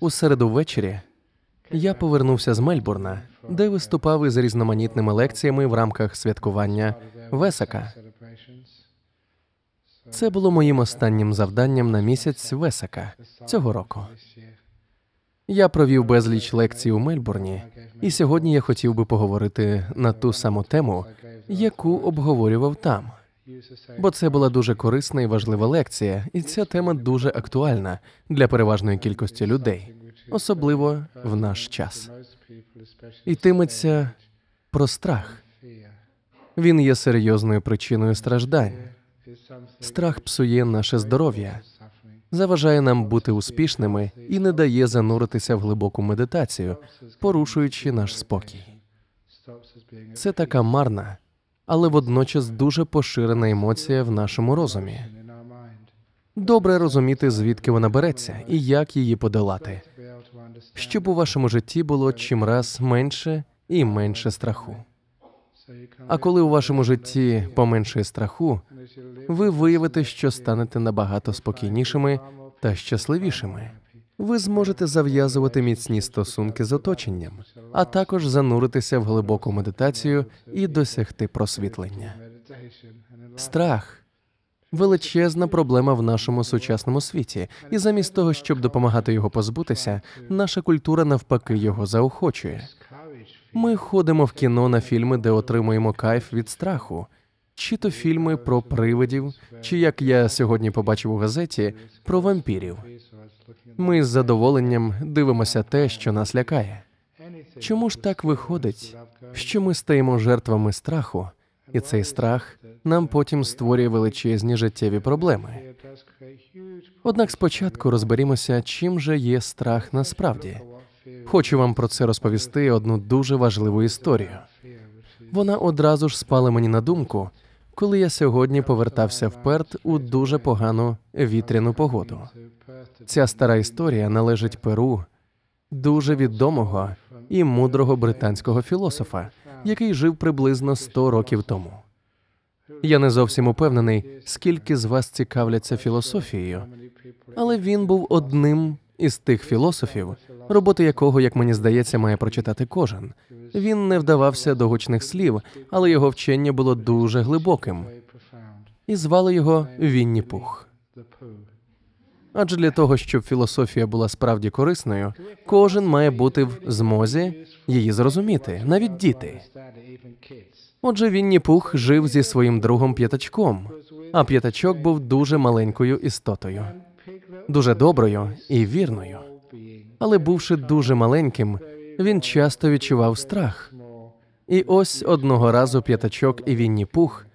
У середу ввечері я повернувся з Мельбурна, де виступав із різноманітними лекціями в рамках святкування Весака. Це було моїм останнім завданням на місяць Весака цього року. Я провів безліч лекцій у Мельбурні, і сьогодні я хотів би поговорити на ту саму тему, яку обговорював там. Бо це була дуже корисна і важлива лекція, і ця тема дуже актуальна для переважної кількості людей, особливо в наш час. Йтиметься про страх. Він є серйозною причиною страждань. Страх псує наше здоров'я, заважає нам бути успішними і не дає зануритися в глибоку медитацію, порушуючи наш спокій. Це така марна але водночас дуже поширена емоція в нашому розумі. Добре розуміти, звідки вона береться і як її подолати. Щоб у вашому житті було чимраз менше і менше страху. А коли у вашому житті поменшує страху, ви виявите, що станете набагато спокійнішими та щасливішими ви зможете зав'язувати міцні стосунки з оточенням, а також зануритися в глибоку медитацію і досягти просвітлення. Страх величезна проблема в нашому сучасному світі, і замість того, щоб допомагати його позбутися, наша культура навпаки його заохочує. Ми ходимо в кіно на фільми, де отримуємо кайф від страху. Чи то фільми про привидів, чи як я сьогодні побачив у газеті про вампірів. Ми з задоволенням дивимося те, що нас лякає. Чому ж так виходить, що ми стаємо жертвами страху, і цей страх нам потім створює величезні життєві проблеми? Однак спочатку розберімося, чим же є страх насправді. Хочу вам про це розповісти одну дуже важливу історію. Вона одразу ж спала мені на думку, коли я сьогодні повертався в Перт у дуже погану вітряну погоду. Ця стара історія належить Перу дуже відомого і мудрого британського філософа, який жив приблизно 100 років тому. Я не зовсім упевнений, скільки з вас цікавляться філософією, але він був одним із тих філософів, роботи якого, як мені здається, має прочитати кожен. Він не вдавався до гучних слів, але його вчення було дуже глибоким. І звали його Вінні Пух. Адже для того, щоб філософія була справді корисною, кожен має бути в змозі її зрозуміти, навіть діти. Отже, Вінні Пух жив зі своїм другом п'ятачком, а п'ятачок був дуже маленькою істотою, дуже доброю і вірною. Але, бувши дуже маленьким, він часто відчував страх. І ось одного разу п'ятачок і Вінні Пух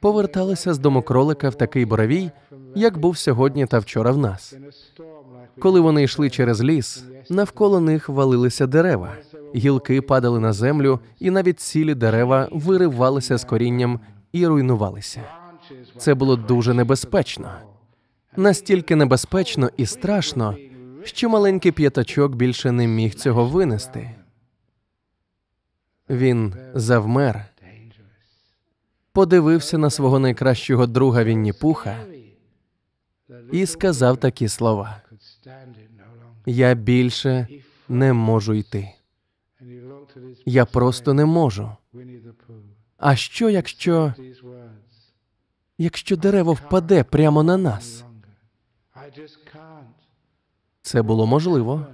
поверталися з дому кролика в такий боровій як був сьогодні та вчора в нас. Коли вони йшли через ліс, навколо них валилися дерева, гілки падали на землю, і навіть цілі дерева виривалися з корінням і руйнувалися. Це було дуже небезпечно, настільки небезпечно і страшно, що маленький п'ятачок більше не міг цього винести. Він завмер, подивився на свого найкращого друга Вінніпуха і сказав такі слова: Я більше не можу йти. Я просто не можу. А що, якщо якщо дерево впаде прямо на нас? Це було можливо.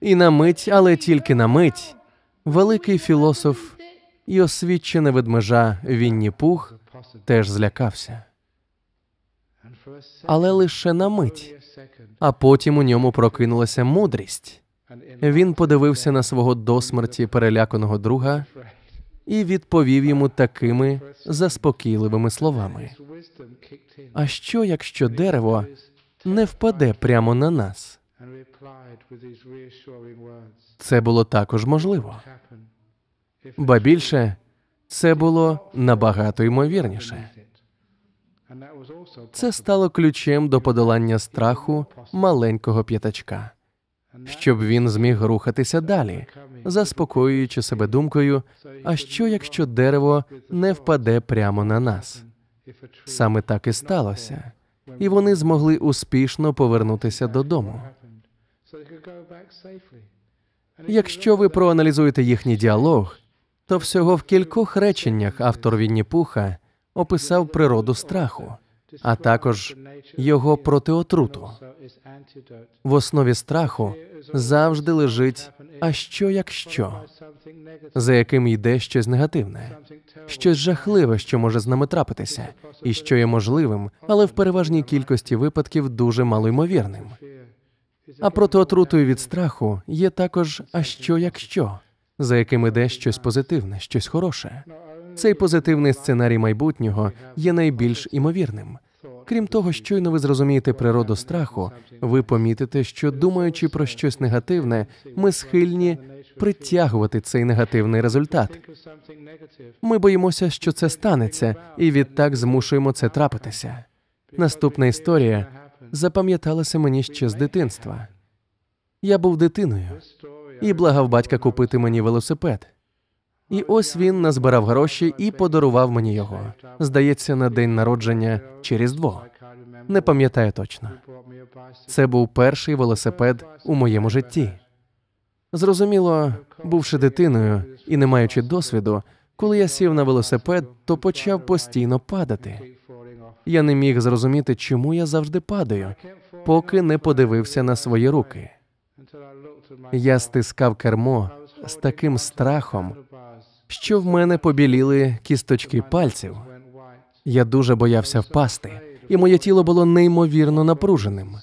І на мить, але тільки на мить, великий філософ і освічений ведмежа Вінні Пух теж злякався але лише на мить, а потім у ньому прокинулася мудрість. Він подивився на свого до смерті переляканого друга і відповів йому такими заспокійливими словами. А що, якщо дерево не впаде прямо на нас? Це було також можливо. Ба більше це було набагато ймовірніше. Це стало ключем до подолання страху маленького п'ятачка, щоб він зміг рухатися далі, заспокоюючи себе думкою, а що якщо дерево не впаде прямо на нас? Саме так і сталося, і вони змогли успішно повернутися додому. Якщо ви проаналізуєте їхній діалог, то всього в кількох реченнях автор Вінніпуха описав природу страху, а також його протиотруту. В основі страху завжди лежить а що якщо, за яким йде щось негативне, щось жахливе, що може з нами трапитися, і що є можливим, але в переважній кількості випадків дуже малоймовірним. А протиотрутою від страху є також а що якщо, за яким іде щось позитивне, щось хороше. Цей позитивний сценарій майбутнього є найбільш імовірним. Крім того, щойно ви зрозумієте природу страху, ви помітите, що думаючи про щось негативне, ми схильні притягувати цей негативний результат. Ми боїмося, що це станеться, і відтак змушуємо це трапитися. Наступна історія запам'яталася мені ще з дитинства. Я був дитиною і благав батька купити мені велосипед. І ось він назбирав гроші і подарував мені його. Здається, на день народження через різдво. Не пам'ятаю точно. Це був перший велосипед у моєму житті. Зрозуміло, бувши дитиною і не маючи досвіду, коли я сів на велосипед, то почав постійно падати. Я не міг зрозуміти, чому я завжди падаю, поки не подивився на свої руки. Я стискав кермо з таким страхом, що в мене побіліли кісточки пальців. Я дуже боявся впасти, і моє тіло було неймовірно напруженим,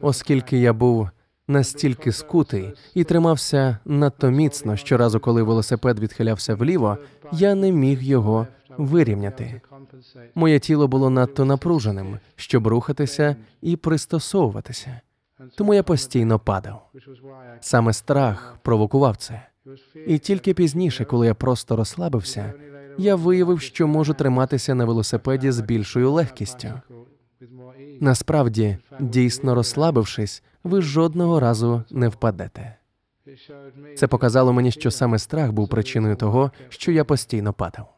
оскільки я був настільки скутий і тримався надто міцно, щоразу, коли велосипед відхилявся вліво, я не міг його вирівняти. Моє тіло було надто напруженим, щоб рухатися і пристосовуватися. Тому я постійно падав. Саме страх провокував це. І тільки пізніше, коли я просто розслабився, я виявив, що можу триматися на велосипеді з більшою легкістю. Насправді, дійсно розслабившись, ви жодного разу не впадете. Це показало мені, що саме страх був причиною того, що я постійно падав.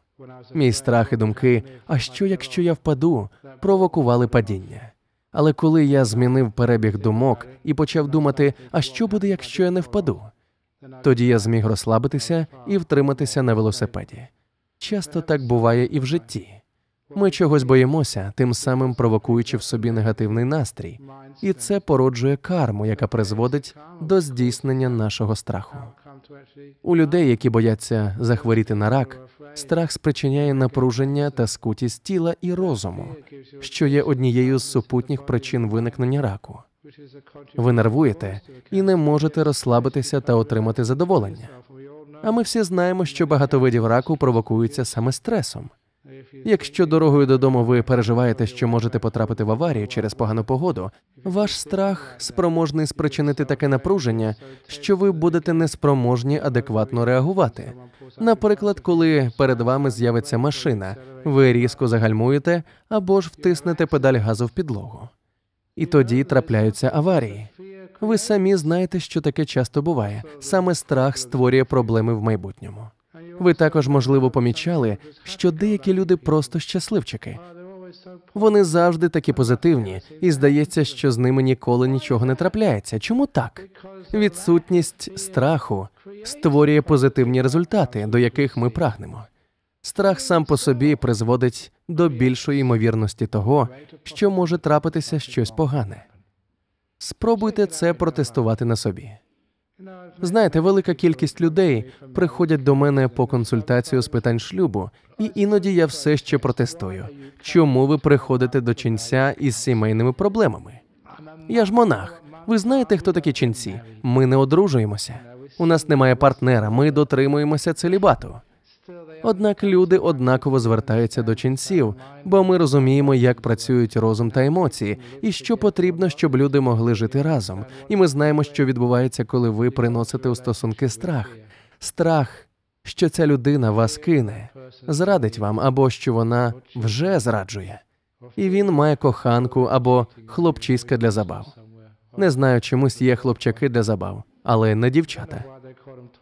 Мій страх і думки, а що якщо я впаду, провокували падіння. Але коли я змінив перебіг думок і почав думати, а що буде, якщо я не впаду? Тоді я зміг розслабитися і втриматися на велосипеді. Часто так буває і в житті. Ми чогось боїмося, тим самим провокуючи в собі негативний настрій, і це породжує карму, яка призводить до здійснення нашого страху. У людей, які бояться захворіти на рак, страх спричиняє напруження та скутість тіла і розуму, що є однією з супутніх причин виникнення раку. Ви нервуєте і не можете розслабитися та отримати задоволення. А ми всі знаємо, що багато видів раку провокуються саме стресом. Якщо дорогою додому ви переживаєте, що можете потрапити в аварію через погану погоду, ваш страх спроможний спричинити таке напруження, що ви будете неспроможні адекватно реагувати. Наприклад, коли перед вами з'явиться машина, ви різко загальмуєте або ж втиснете педаль газу в підлогу і тоді трапляються аварії. Ви самі знаєте, що таке часто буває. Саме страх створює проблеми в майбутньому. Ви також, можливо, помічали, що деякі люди просто щасливчики. Вони завжди такі позитивні, і здається, що з ними ніколи нічого не трапляється. Чому так? Відсутність страху створює позитивні результати, до яких ми прагнемо. Страх сам по собі призводить до більшої ймовірності того, що може трапитися щось погане. Спробуйте це протестувати на собі. Знаєте, велика кількість людей приходять до мене по консультацію з питань шлюбу, і іноді я все ще протестую. Чому ви приходите до ченця із сімейними проблемами? Я ж монах. Ви знаєте, хто такі ченці? Ми не одружуємося. У нас немає партнера, ми дотримуємося целібату. Однак люди однаково звертаються до ченців, бо ми розуміємо, як працюють розум та емоції, і що потрібно, щоб люди могли жити разом. І ми знаємо, що відбувається, коли ви приносите у стосунки страх, страх, що ця людина вас кине, зрадить вам, або що вона вже зраджує, і він має коханку або хлопчиська для забав. Не знаю, чомусь є хлопчаки для забав, але не дівчата.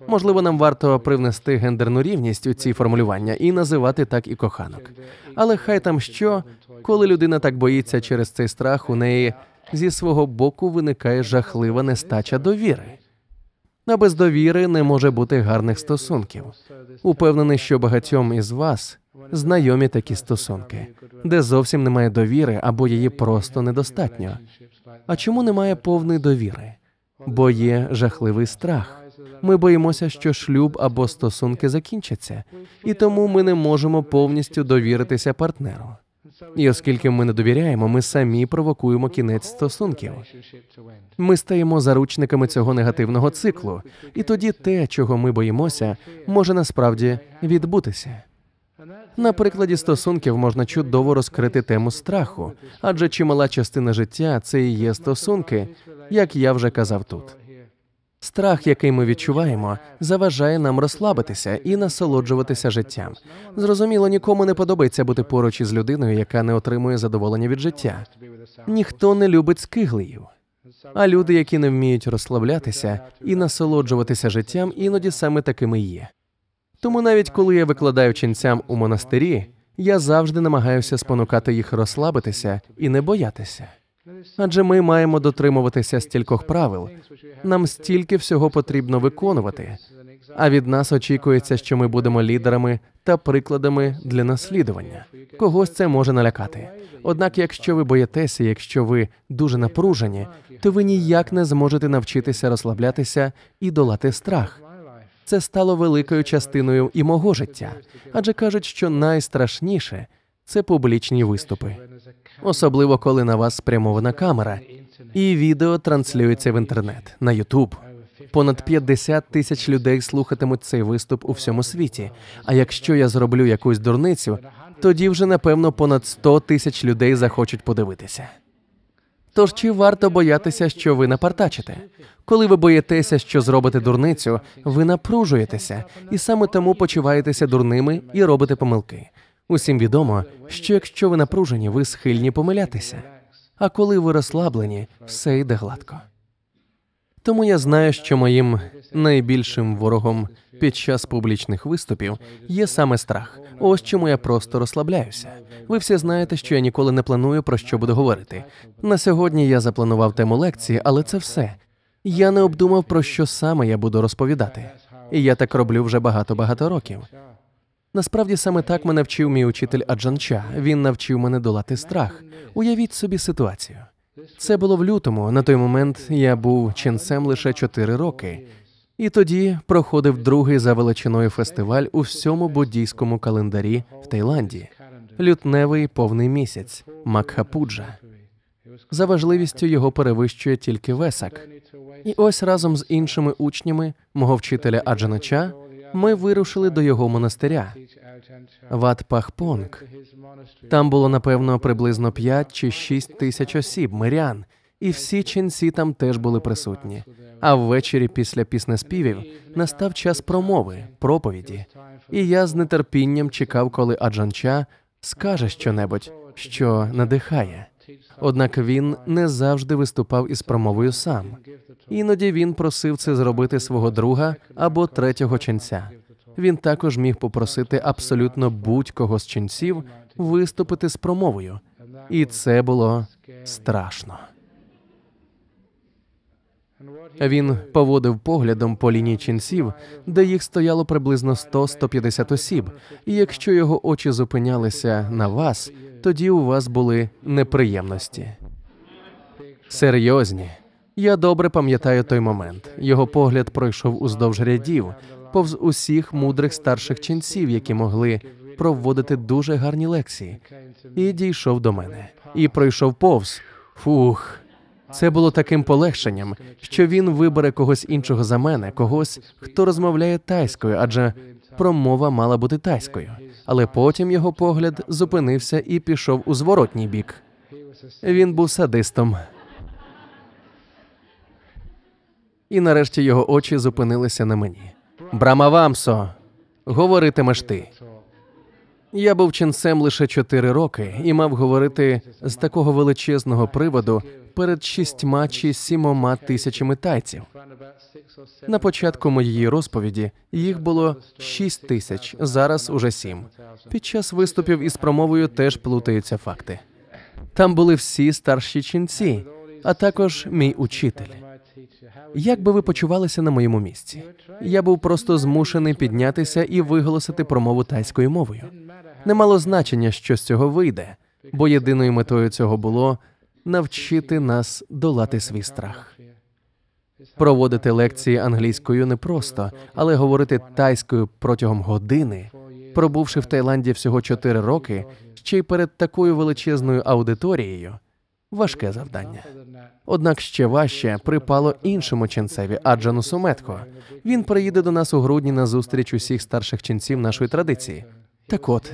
Можливо, нам варто привнести гендерну рівність у ці формулювання і називати так і коханок. Але хай там що, коли людина так боїться через цей страх, у неї зі свого боку виникає жахлива нестача довіри. А без довіри не може бути гарних стосунків. Упевнений, що багатьом із вас знайомі такі стосунки, де зовсім немає довіри або її просто недостатньо. А чому немає повної довіри? Бо є жахливий страх ми боїмося, що шлюб або стосунки закінчаться, і тому ми не можемо повністю довіритися партнеру. І оскільки ми не довіряємо, ми самі провокуємо кінець стосунків. Ми стаємо заручниками цього негативного циклу, і тоді те, чого ми боїмося, може насправді відбутися. На прикладі стосунків можна чудово розкрити тему страху, адже чимала частина життя це і є стосунки, як я вже казав тут. Страх, який ми відчуваємо, заважає нам розслабитися і насолоджуватися життям. Зрозуміло, нікому не подобається бути поруч із людиною, яка не отримує задоволення від життя. Ніхто не любить скиглиїв. А люди, які не вміють розслаблятися і насолоджуватися життям, іноді саме такими є. Тому навіть коли я викладаю ченцям у монастирі, я завжди намагаюся спонукати їх розслабитися і не боятися адже ми маємо дотримуватися стількох правил. Нам стільки всього потрібно виконувати. А від нас очікується, що ми будемо лідерами та прикладами для наслідування. Когось це може налякати. Однак, якщо ви боїтеся, якщо ви дуже напружені, то ви ніяк не зможете навчитися розслаблятися і долати страх. Це стало великою частиною і мого життя, адже кажуть, що найстрашніше це публічні виступи особливо коли на вас спрямована камера, і відео транслюється в інтернет на Ютуб. Понад 50 тисяч людей слухатимуть цей виступ у всьому світі. А якщо я зроблю якусь дурницю, тоді вже напевно понад 100 тисяч людей захочуть подивитися. Тож чи варто боятися, що ви напартачите? Коли ви боїтеся, що зробите дурницю, ви напружуєтеся і саме тому почуваєтеся дурними і робите помилки. Усім відомо, що якщо ви напружені, ви схильні помилятися. А коли ви розслаблені, все йде гладко. Тому я знаю, що моїм найбільшим ворогом під час публічних виступів є саме страх. Ось чому я просто розслабляюся. Ви всі знаєте, що я ніколи не планую про що буду говорити. На сьогодні я запланував тему лекції, але це все. Я не обдумав про що саме я буду розповідати. І я так роблю вже багато багато років. Насправді саме так мене вчив мій учитель Аджанча. Він навчив мене долати страх. Уявіть собі ситуацію. Це було в лютому. На той момент я був ченцем лише 4 роки, і тоді проходив другий за величиною фестиваль у всьому буддійському календарі в Таїланді. Лютневий повний місяць Макхапуджа. За важливістю його перевищує тільки Весак. І ось разом з іншими учнями мого вчителя Аджанача – ми вирушили до його монастиря Ват Пахпонг. Там було напевно приблизно 5 чи 6 тисяч осіб, мирян, і всі ченці там теж були присутні. А ввечері, після піснеспівів, настав час промови, проповіді. І я з нетерпінням чекав, коли Аджанча скаже щонебудь, що надихає. Однак він не завжди виступав із промовою сам. Іноді він просив це зробити свого друга або третього ченця. Він також міг попросити абсолютно будь-кого з ченців виступити з промовою, і це було страшно. Він поводив поглядом по лінії ченців, де їх стояло приблизно 100-150 осіб, і якщо його очі зупинялися на вас, тоді у вас були неприємності. Серйозні. Я добре пам'ятаю той момент. Його погляд пройшов уздовж рядів, повз усіх мудрих старших ченців, які могли проводити дуже гарні лекції, і дійшов до мене і пройшов повз. Фух. Це було таким полегшенням, що він вибере когось іншого за мене, когось, хто розмовляє тайською, адже промова мала бути тайською. Але потім його погляд зупинився і пішов у зворотній бік. Він був садистом. І нарешті його очі зупинилися на мені. Брамавамсо, говоритимеш ти. Я був ченцем лише чотири роки і мав говорити з такого величезного приводу перед шістьма чи сімома тисячами тайців. На початку моєї розповіді їх було шість тисяч, зараз уже сім. Під час виступів із промовою теж плутаються факти. Там були всі старші ченці, а також мій учитель. Як би ви почувалися на моєму місці? Я був просто змушений піднятися і виголосити промову тайською мовою. Не мало значення, що з цього вийде, бо єдиною метою цього було навчити нас долати свій страх. Проводити лекції англійською непросто, але говорити тайською протягом години, пробувши в Таїланді всього 4 роки, ще й перед такою величезною аудиторією важке завдання. Однак ще важче припало іншому ченцеві, Аджану Суметко. Він приїде до нас у грудні на зустріч усіх старших ченців нашої традиції. Так от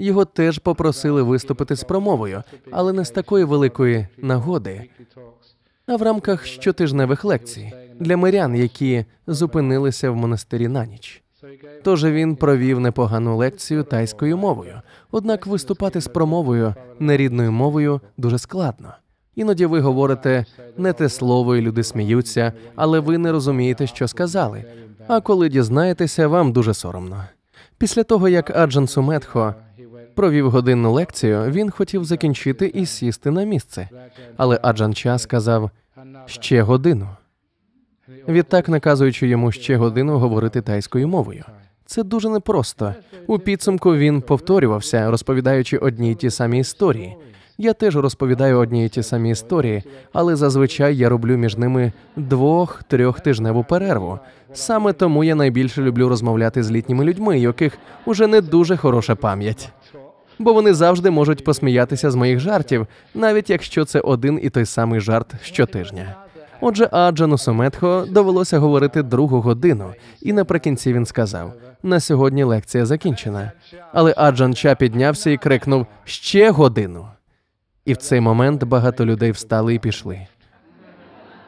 його теж попросили виступити з промовою, але не з такої великої нагоди. А в рамках щотижневих лекцій для мирян, які зупинилися в монастирі на ніч. Тож він провів непогану лекцію тайською мовою. Однак виступати з промовою нерідною мовою дуже складно. Іноді ви говорите не те слово, і люди сміються, але ви не розумієте, що сказали. А коли дізнаєтеся, вам дуже соромно. Після того як Аджан Суметхо провів годинну лекцію, він хотів закінчити і сісти на місце, але Аджанча сказав ще годину. Відтак, наказуючи йому ще годину говорити тайською мовою. Це дуже непросто. У підсумку він повторювався, розповідаючи одні й ті самі історії. Я теж розповідаю одні й ті самі історії, але зазвичай я роблю між ними двох-трьохтижневу перерву. Саме тому я найбільше люблю розмовляти з літніми людьми, яких уже не дуже хороша пам'ять бо вони завжди можуть посміятися з моїх жартів, навіть якщо це один і той самий жарт щотижня. Отже, Аджану Суметхо довелося говорити другу годину, і наприкінці він сказав: на сьогодні лекція закінчена. Але Аджан Ча піднявся і крикнув ще годину. І в цей момент багато людей встали і пішли.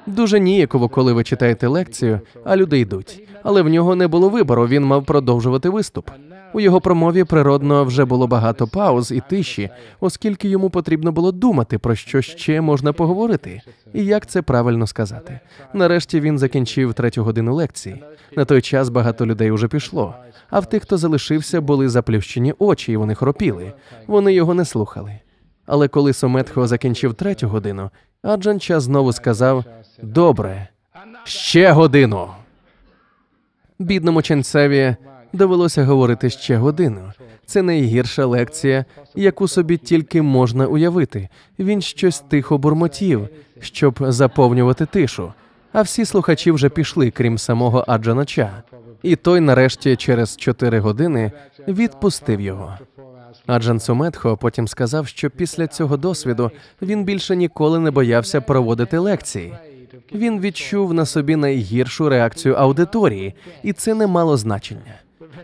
Дуже ніяково, коли ви читаєте лекцію, а люди йдуть. Але в нього не було вибору. Він мав продовжувати виступ. У його промові природно вже було багато пауз і тиші, оскільки йому потрібно було думати, про що ще можна поговорити, і як це правильно сказати. Нарешті він закінчив третю годину лекції. На той час багато людей уже пішло. А в тих, хто залишився, були заплющені очі, і вони хропіли. Вони його не слухали. Але коли Сометхо закінчив третю годину, Аджанча знову сказав: Добре, ще годину. Бідному ченцеві довелося говорити ще годину. Це найгірша лекція, яку собі тільки можна уявити. Він щось тихо бурмотів, щоб заповнювати тишу. А всі слухачі вже пішли, крім самого Аджанача. І той, нарешті, через чотири години відпустив його. Аджан Суметхо потім сказав, що після цього досвіду він більше ніколи не боявся проводити лекції. Він відчув на собі найгіршу реакцію аудиторії, і це не мало значення.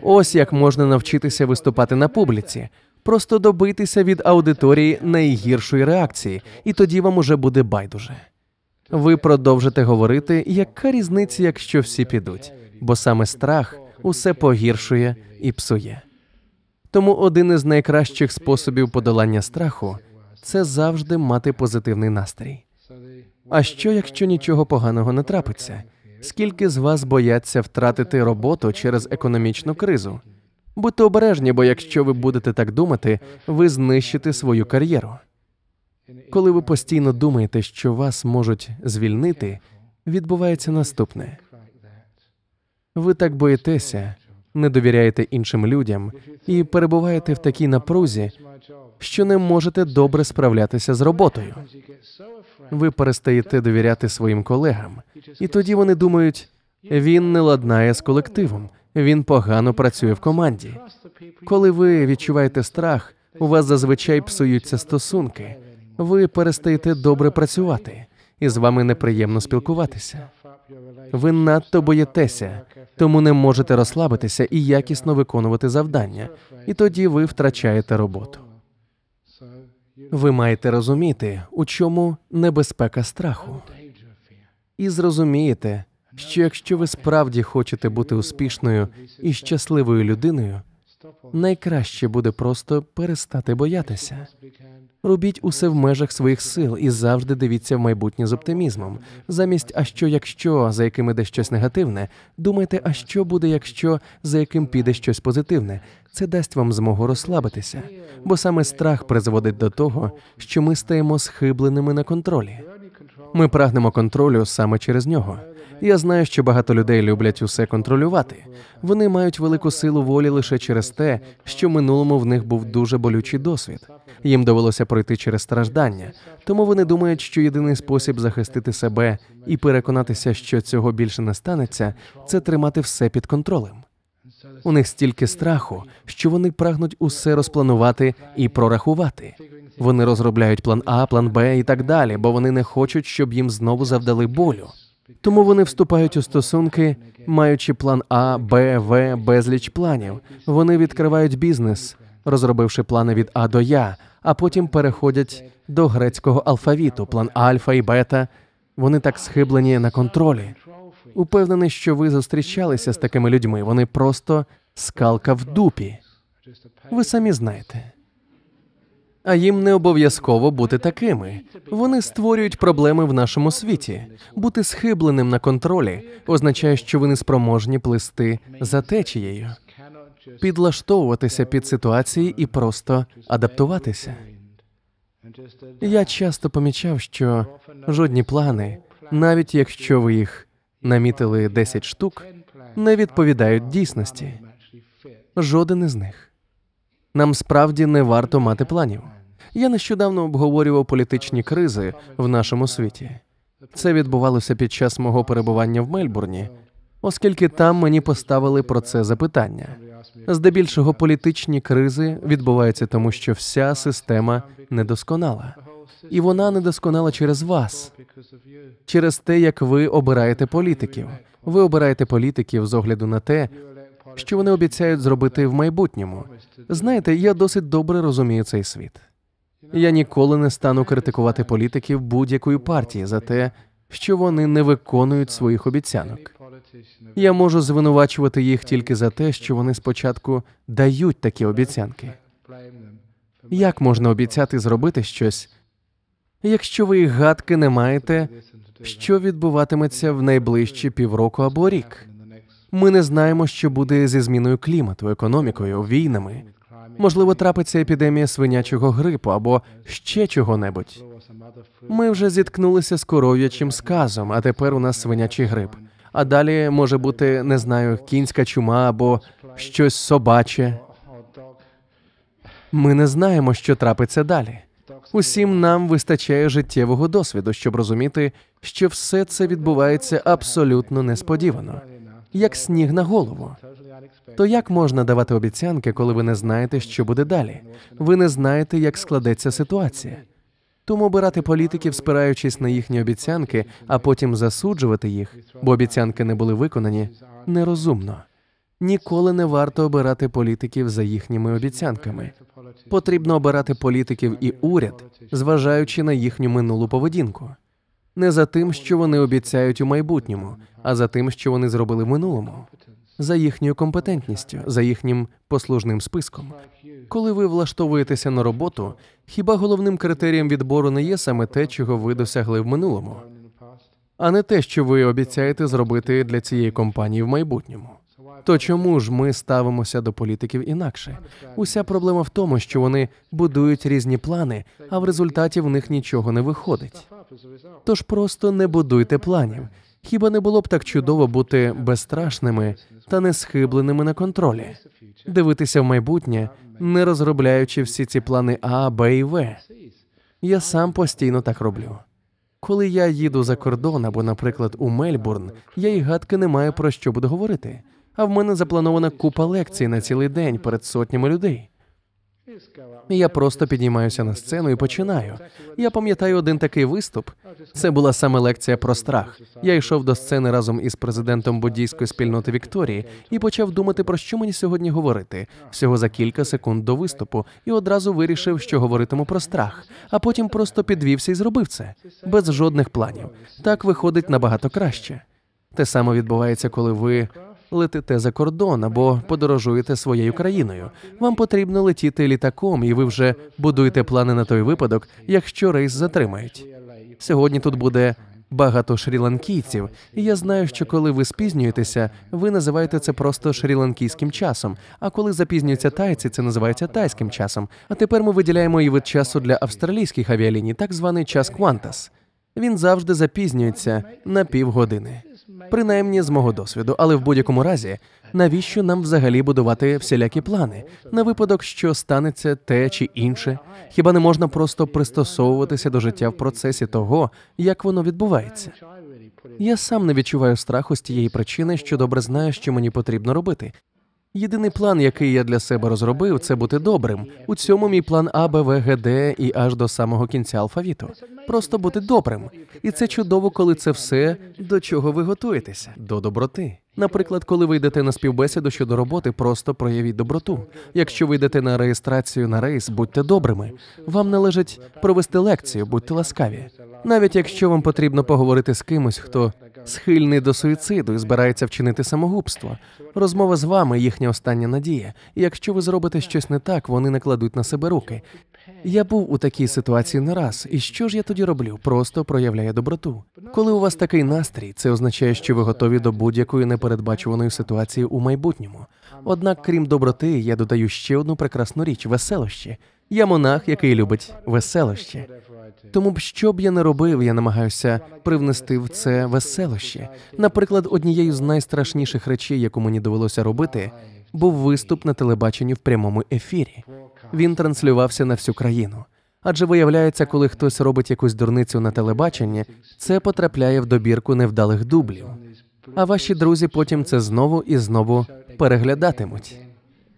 Ось як можна навчитися виступати на публіці, просто добитися від аудиторії найгіршої реакції, і тоді вам уже буде байдуже. Ви продовжите говорити, яка різниця, якщо всі підуть, бо саме страх усе погіршує і псує. Тому один із найкращих способів подолання страху це завжди мати позитивний настрій. А що, якщо нічого поганого не трапиться? Скільки з вас бояться втратити роботу через економічну кризу? Будьте обережні, бо якщо ви будете так думати, ви знищите свою кар'єру. Коли ви постійно думаєте, що вас можуть звільнити, відбувається наступне ви так боїтеся, не довіряєте іншим людям і перебуваєте в такій напрузі, що не можете добре справлятися з роботою ви перестаєте довіряти своїм колегам, і тоді вони думають, він не ладнає з колективом, він погано працює в команді. Коли ви відчуваєте страх, у вас зазвичай псуються стосунки, ви перестаєте добре працювати, і з вами неприємно спілкуватися. Ви надто боїтеся, тому не можете розслабитися і якісно виконувати завдання, і тоді ви втрачаєте роботу. Ви маєте розуміти, у чому небезпека страху. І зрозумієте, що якщо ви справді хочете бути успішною і щасливою людиною, найкраще буде просто перестати боятися. Робіть усе в межах своїх сил і завжди дивіться в майбутнє з оптимізмом. Замість а що, якщо за яким іде щось негативне, думайте, а що буде, якщо за яким піде щось позитивне. Це дасть вам змогу розслабитися, бо саме страх призводить до того, що ми стаємо схибленими на контролі. Ми прагнемо контролю саме через нього. Я знаю, що багато людей люблять усе контролювати. Вони мають велику силу волі лише через те, що в минулому в них був дуже болючий досвід. Їм довелося пройти через страждання, тому вони думають, що єдиний спосіб захистити себе і переконатися, що цього більше не станеться, це тримати все під контролем. У них стільки страху, що вони прагнуть усе розпланувати і прорахувати. Вони розробляють план А, план Б і так далі, бо вони не хочуть, щоб їм знову завдали болю. Тому вони вступають у стосунки, маючи план А, Б, В, безліч планів. Вони відкривають бізнес, розробивши плани від А до Я, а потім переходять до грецького алфавіту, план альфа і бета. Вони так схиблені на контролі. Упевнений, що ви зустрічалися з такими людьми. Вони просто скалка в дупі. Ви самі знаєте а їм не обов'язково бути такими. Вони створюють проблеми в нашому світі. Бути схибленим на контролі означає, що вони спроможні плисти за течією, підлаштовуватися під ситуації і просто адаптуватися. Я часто помічав, що жодні плани, навіть якщо ви їх намітили 10 штук, не відповідають дійсності. Жоден із них. Нам справді не варто мати планів. Я нещодавно обговорював політичні кризи в нашому світі. Це відбувалося під час мого перебування в Мельбурні, оскільки там мені поставили про це запитання. Здебільшого політичні кризи відбуваються тому, що вся система недосконала, і вона недосконала через вас, через те, як ви обираєте політиків. Ви обираєте політиків з огляду на те, що вони обіцяють зробити в майбутньому. Знаєте, я досить добре розумію цей світ. Я ніколи не стану критикувати політиків будь-якої партії за те, що вони не виконують своїх обіцянок. Я можу звинувачувати їх тільки за те, що вони спочатку дають такі обіцянки. Як можна обіцяти зробити щось, якщо ви гадки не маєте, що відбуватиметься в найближчі півроку або рік? Ми не знаємо, що буде зі зміною клімату, економікою, війнами, Можливо, трапиться епідемія свинячого грипу або ще чого-небудь. Ми вже зіткнулися з коров'ячим сказом, а тепер у нас свинячий грип. А далі може бути не знаю, кінська чума або щось собаче. Ми не знаємо, що трапиться далі. Усім нам вистачає життєвого досвіду, щоб розуміти, що все це відбувається абсолютно несподівано, як сніг на голову. То як можна давати обіцянки, коли ви не знаєте, що буде далі? Ви не знаєте, як складеться ситуація. Тому обирати політиків, спираючись на їхні обіцянки, а потім засуджувати їх, бо обіцянки не були виконані, нерозумно. Ніколи не варто обирати політиків за їхніми обіцянками. Потрібно обирати політиків і уряд, зважаючи на їхню минулу поведінку, не за тим, що вони обіцяють у майбутньому, а за тим, що вони зробили в минулому за їхньою компетентністю, за їхнім послужним списком. Коли ви влаштовуєтеся на роботу, хіба головним критерієм відбору не є саме те, чого ви досягли в минулому, а не те, що ви обіцяєте зробити для цієї компанії в майбутньому? То чому ж ми ставимося до політиків інакше? Уся проблема в тому, що вони будують різні плани, а в результаті в них нічого не виходить. Тож просто не будуйте планів. Хіба не було б так чудово бути безстрашними та не схибленими на контролі, дивитися в майбутнє, не розробляючи всі ці плани А, Б і В. Я сам постійно так роблю. Коли я їду за кордон або, наприклад, у Мельбурн, я й гадки не маю про що буду говорити. А в мене запланована купа лекцій на цілий день перед сотнями людей. Я просто піднімаюся на сцену і починаю. Я пам'ятаю один такий виступ. Це була саме лекція про страх. Я йшов до сцени разом із президентом буддійської спільноти Вікторії і почав думати, про що мені сьогодні говорити всього за кілька секунд до виступу, і одразу вирішив, що говоритиму про страх, а потім просто підвівся і зробив це без жодних планів. Так виходить набагато краще. Те саме відбувається, коли ви летите за кордон або подорожуєте своєю країною. Вам потрібно летіти літаком, і ви вже будуєте плани на той випадок, якщо рейс затримають. Сьогодні тут буде багато шрі-ланкійців, і я знаю, що коли ви спізнюєтеся, ви називаєте це просто шрі-ланкійським часом. А коли запізнюються тайці, це називається тайським часом. А тепер ми виділяємо і вид часу для австралійських авіаліній, так званий час Квантас. Він завжди запізнюється на півгодини принаймні з мого досвіду. Але в будь-якому разі, навіщо нам взагалі будувати всілякі плани на випадок, що станеться те чи інше? Хіба не можна просто пристосовуватися до життя в процесі того, як воно відбувається? Я сам не відчуваю страху з тієї причини, що добре знаю, що мені потрібно робити, Єдиний план, який я для себе розробив, це бути добрим. У цьому мій план А, Б, В, Г, Д і аж до самого кінця алфавіту. Просто бути добрим, і це чудово, коли це все до чого ви готуєтеся, до доброти. Наприклад, коли ви йдете на співбесіду щодо роботи, просто проявіть доброту. Якщо ви йдете на реєстрацію на рейс, будьте добрими. Вам належить провести лекцію, будьте ласкаві. Навіть якщо вам потрібно поговорити з кимось, хто схильний до суїциду і збирається вчинити самогубство. Розмова з вами їхня остання надія. І Якщо ви зробите щось не так, вони накладуть на себе руки. Я був у такій ситуації не раз, і що ж я тоді роблю? Просто проявляю доброту. Коли у вас такий настрій, це означає, що ви готові до будь-якої непередбачуваної ситуації у майбутньому. Однак, крім доброти, я додаю ще одну прекрасну річ веселощі. Я монах, який любить веселощі. Тому, що б я не робив, я намагаюся привнести в це веселощі. Наприклад, однією з найстрашніших речей, яку мені довелося робити, був виступ на телебаченні в прямому ефірі. Він транслювався на всю країну. Адже виявляється, коли хтось робить якусь дурницю на телебаченні, це потрапляє в добірку невдалих дублів. А ваші друзі потім це знову і знову переглядатимуть.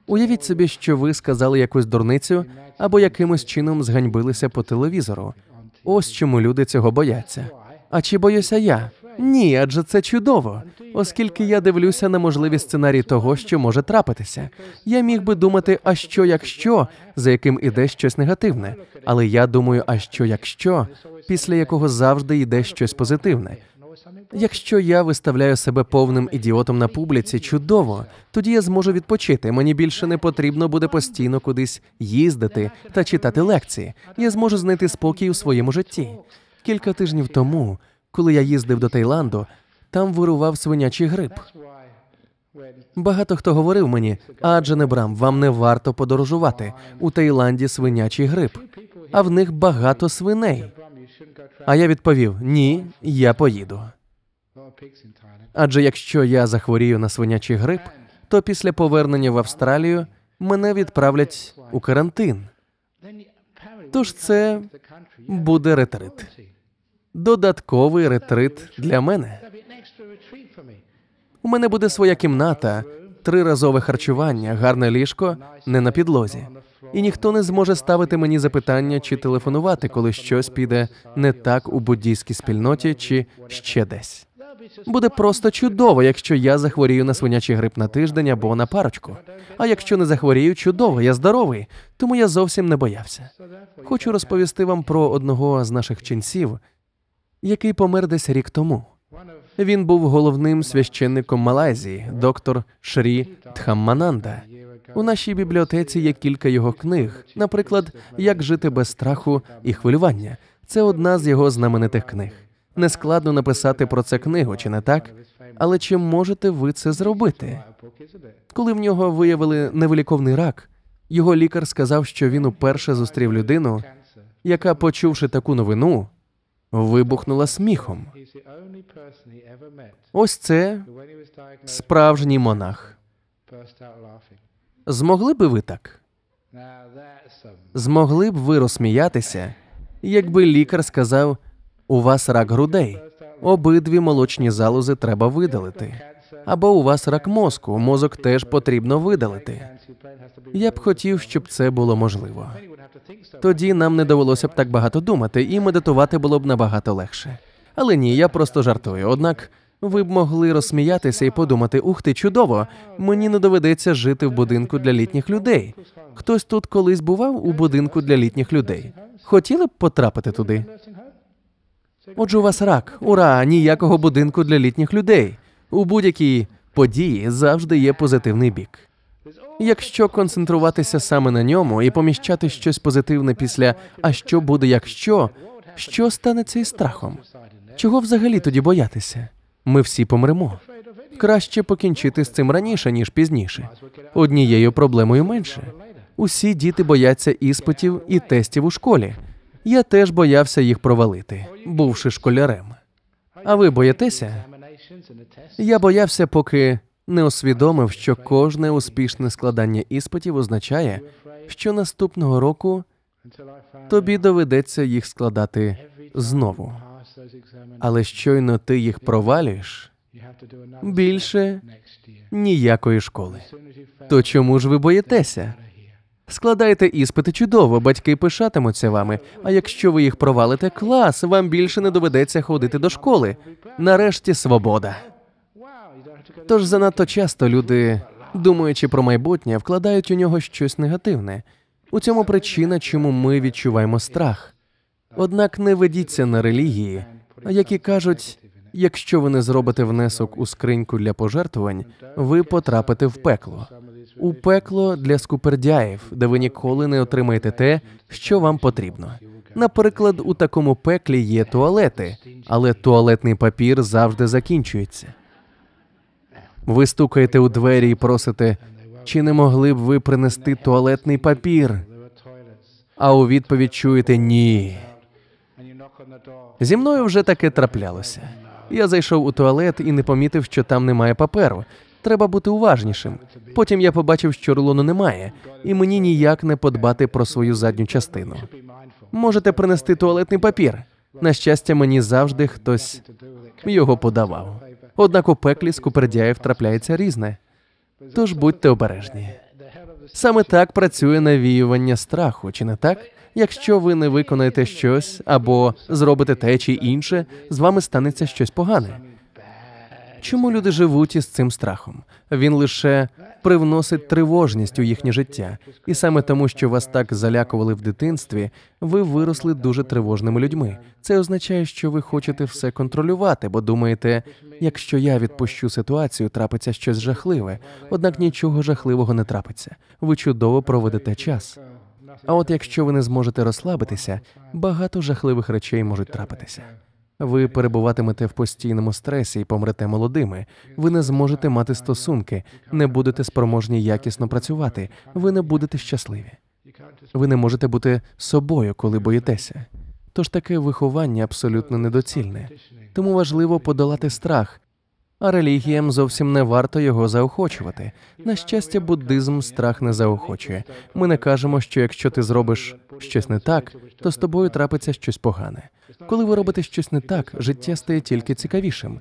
Уявіть собі, що ви сказали якусь дурницю або якимось чином зганьбилися по телевізору. Ось чому люди цього бояться. А чи боюся я? Ні, адже це чудово, оскільки я дивлюся на можливі сценарії того, що може трапитися. Я міг би думати, а що якщо, за яким іде щось негативне, але я думаю, а що якщо, після якого завжди йде щось позитивне. Якщо я виставляю себе повним ідіотом на публіці, чудово, тоді я зможу відпочити. Мені більше не потрібно буде постійно кудись їздити та читати лекції. Я зможу знайти спокій у своєму житті. Кілька тижнів тому, коли я їздив до Таїланду, там вирував свинячий грип. Багато хто говорив мені, адже не брам, вам не варто подорожувати у Таїланді свинячий гриб, а в них багато свиней. А я відповів: ні, я поїду. Адже якщо я захворію на свинячий грип, то після повернення в Австралію мене відправлять у карантин. Тож це буде ретрит. Додатковий ретрит для мене. У мене буде своя кімната, триразове харчування, гарне ліжко не на підлозі і ніхто не зможе ставити мені запитання чи телефонувати, коли щось піде не так у буддійській спільноті чи ще десь. Буде просто чудово, якщо я захворію на свинячий грип на тиждень або на парочку. А якщо не захворію, чудово, я здоровий, тому я зовсім не боявся. Хочу розповісти вам про одного з наших ченців, який помер десь рік тому. Він був головним священником Малайзії, доктор Шрі Тхаммананда. У нашій бібліотеці є кілька його книг, наприклад, як жити без страху і хвилювання. Це одна з його знаменитих книг. Нескладно написати про це книгу, чи не так? Але чи можете ви це зробити? Коли в нього виявили невиліковний рак, його лікар сказав, що він уперше зустрів людину, яка, почувши таку новину, вибухнула сміхом. Ось це справжній монах. Змогли би ви так? Змогли б ви розсміятися, якби лікар сказав, у вас рак грудей, обидві молочні залози треба видалити. Або у вас рак мозку, мозок теж потрібно видалити. Я б хотів, щоб це було можливо. Тоді нам не довелося б так багато думати, і медитувати було б набагато легше. Але ні, я просто жартую. Однак ви б могли розсміятися і подумати: ух ти, чудово! Мені не доведеться жити в будинку для літніх людей. Хтось тут колись бував у будинку для літніх людей. Хотіли б потрапити туди? Отже, у вас рак, ура, ніякого будинку для літніх людей. У будь-якій події завжди є позитивний бік. Якщо концентруватися саме на ньому і поміщати щось позитивне після а що буде, якщо що стане цей страхом? Чого взагалі тоді боятися? ми всі помремо. Краще покінчити з цим раніше, ніж пізніше. Однією проблемою менше. Усі діти бояться іспитів і тестів у школі. Я теж боявся їх провалити, бувши школярем. А ви боїтеся? Я боявся, поки не усвідомив, що кожне успішне складання іспитів означає, що наступного року тобі доведеться їх складати знову але щойно ти їх провалюєш, більше ніякої школи. То чому ж ви боїтеся? Складайте іспити чудово, батьки пишатимуться вами. А якщо ви їх провалите, клас, вам більше не доведеться ходити до школи. Нарешті свобода. Тож занадто часто люди, думаючи про майбутнє, вкладають у нього щось негативне. У цьому причина, чому ми відчуваємо страх. Однак не ведіться на релігії, які кажуть: якщо ви не зробите внесок у скриньку для пожертвувань, ви потрапите в пекло. У пекло для скупердяїв, де ви ніколи не отримаєте те, що вам потрібно. Наприклад, у такому пеклі є туалети, але туалетний папір завжди закінчується. Ви стукаєте у двері і просите, чи не могли б ви принести туалетний папір? А у відповідь чуєте ні. Зі мною вже таке траплялося. Я зайшов у туалет і не помітив, що там немає паперу. Треба бути уважнішим. Потім я побачив, що рулону немає, і мені ніяк не подбати про свою задню частину. Можете принести туалетний папір. На щастя, мені завжди хтось його подавав. Однак у пеклі з купердяїв трапляється різне, тож будьте обережні. Саме так працює навіювання страху, чи не так? якщо ви не виконаєте щось або зробите те чи інше, з вами станеться щось погане. Чому люди живуть із цим страхом? Він лише привносить тривожність у їхнє життя, і саме тому, що вас так залякували в дитинстві, ви виросли дуже тривожними людьми. Це означає, що ви хочете все контролювати, бо думаєте, якщо я відпущу ситуацію, трапиться щось жахливе, однак нічого жахливого не трапиться. Ви чудово проведете час. А от якщо ви не зможете розслабитися, багато жахливих речей можуть трапитися. Ви перебуватимете в постійному стресі і помрете молодими. Ви не зможете мати стосунки, не будете спроможні якісно працювати. Ви не будете щасливі. Ви не можете бути собою, коли боїтеся. Тож таке виховання абсолютно недоцільне. Тому важливо подолати страх, а релігіям зовсім не варто його заохочувати. На щастя, буддизм страх не заохочує. Ми не кажемо, що якщо ти зробиш щось не так, то з тобою трапиться щось погане. Коли ви робите щось не так, життя стає тільки цікавішим.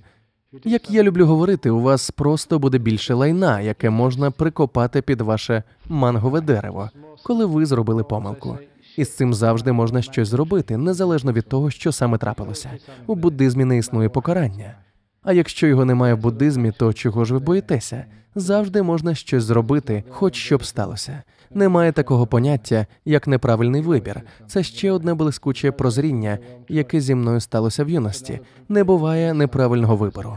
Як я люблю говорити, у вас просто буде більше лайна, яке можна прикопати під ваше мангове дерево, коли ви зробили помилку. І з цим завжди можна щось зробити, незалежно від того, що саме трапилося. У буддизмі не існує покарання. А якщо його немає в буддизмі, то чого ж ви боїтеся? Завжди можна щось зробити, хоч щоб сталося. Немає такого поняття, як неправильний вибір. Це ще одне блискуче прозріння, яке зі мною сталося в юності. Не буває неправильного вибору.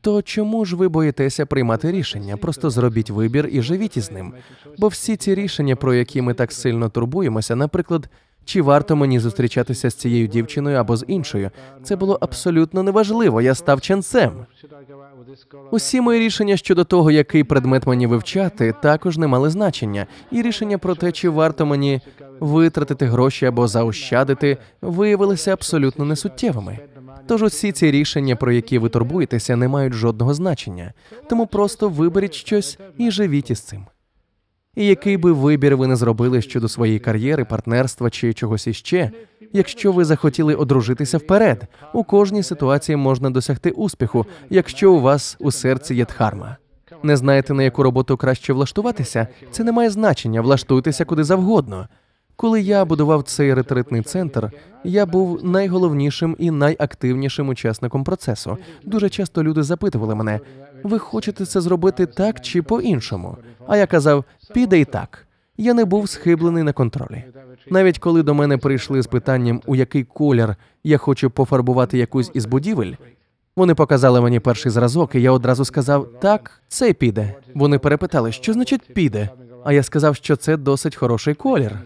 То чому ж ви боїтеся приймати рішення? Просто зробіть вибір і живіть із ним. Бо всі ці рішення, про які ми так сильно турбуємося, наприклад, чи варто мені зустрічатися з цією дівчиною або з іншою? Це було абсолютно неважливо. Я став ченцем. Усі мої рішення щодо того, який предмет мені вивчати, також не мали значення. І рішення про те, чи варто мені витратити гроші або заощадити, виявилися абсолютно несуттєвими. Тож усі ці рішення, про які ви турбуєтеся, не мають жодного значення. Тому просто виберіть щось і живіть із цим. І який би вибір ви не зробили щодо своєї кар'єри, партнерства чи чогось іще, якщо ви захотіли одружитися вперед, у кожній ситуації можна досягти успіху, якщо у вас у серці є дхарма. Не знаєте на яку роботу краще влаштуватися? Це не має значення, влаштуйтеся куди завгодно. Коли я будував цей ретритний центр, я був найголовнішим і найактивнішим учасником процесу. Дуже часто люди запитували мене: ви хочете це зробити так чи по-іншому? А я казав, піде й так. Я не був схиблений на контролі. Навіть коли до мене прийшли з питанням, у який колір я хочу пофарбувати якусь із будівель. Вони показали мені перший зразок, і я одразу сказав: так, це піде. Вони перепитали, що значить піде. А я сказав, що це досить хороший колір.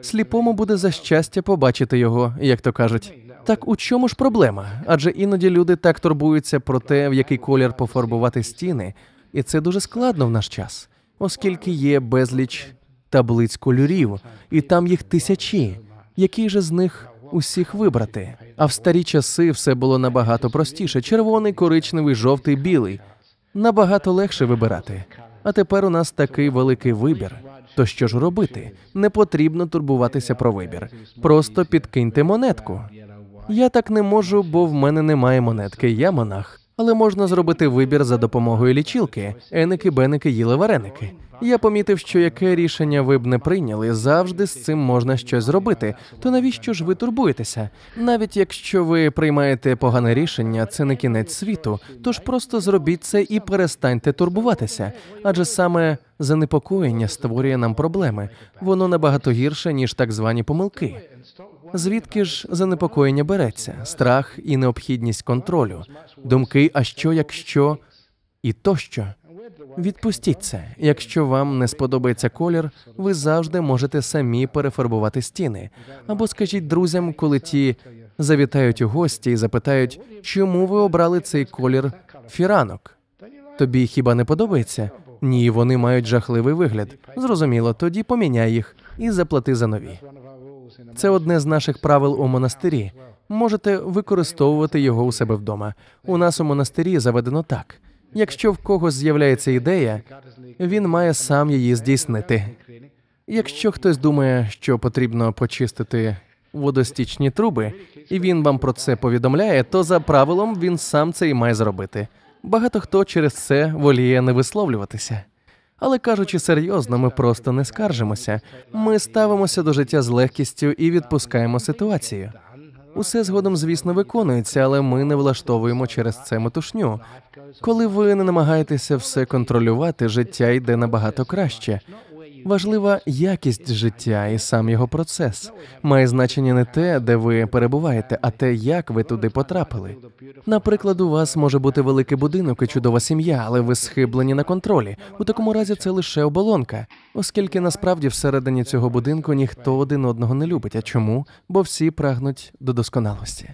Сліпому буде за щастя побачити його, як то кажуть. Так у чому ж проблема? Адже іноді люди так турбуються про те, в який колір пофарбувати стіни, і це дуже складно в наш час, оскільки є безліч таблиць кольорів, і там їх тисячі. Який же з них усіх вибрати? А в старі часи все було набагато простіше: червоний, коричневий, жовтий, білий. Набагато легше вибирати. А тепер у нас такий великий вибір. То що ж робити? Не потрібно турбуватися про вибір. Просто підкиньте монетку. Я так не можу, бо в мене немає монетки. Я монах але можна зробити вибір за допомогою лічилки. Еники, беники їли вареники. Я помітив, що яке рішення ви б не прийняли, завжди з цим можна щось зробити. То навіщо ж ви турбуєтеся? Навіть якщо ви приймаєте погане рішення, це не кінець світу. Тож просто зробіть це і перестаньте турбуватися, адже саме занепокоєння створює нам проблеми. Воно набагато гірше ніж так звані помилки. Звідки ж занепокоєння береться, страх і необхідність контролю, думки, а що, якщо і тощо? Відпустіть це. Якщо вам не сподобається колір, ви завжди можете самі перефарбувати стіни. Або скажіть друзям, коли ті завітають у гості і запитають, чому ви обрали цей колір фіранок? Тобі хіба не подобається? Ні, вони мають жахливий вигляд. Зрозуміло, тоді поміняй їх і заплати за нові. Це одне з наших правил у монастирі. Можете використовувати його у себе вдома. У нас у монастирі заведено так: якщо в когось з'являється ідея, він має сам її здійснити. Якщо хтось думає, що потрібно почистити водостічні труби, і він вам про це повідомляє, то за правилом він сам це і має зробити. Багато хто через це воліє не висловлюватися. Але кажучи серйозно, ми просто не скаржимося. Ми ставимося до життя з легкістю і відпускаємо ситуацію. Усе згодом, звісно, виконується, але ми не влаштовуємо через це метушню. Коли ви не намагаєтеся все контролювати, життя йде набагато краще. Важлива якість життя і сам його процес. Має значення не те, де ви перебуваєте, а те, як ви туди потрапили. Наприклад, у вас може бути великий будинок і чудова сім'я, але ви схиблені на контролі. У такому разі це лише оболонка, оскільки насправді всередині цього будинку ніхто один одного не любить. А чому? Бо всі прагнуть до досконалості.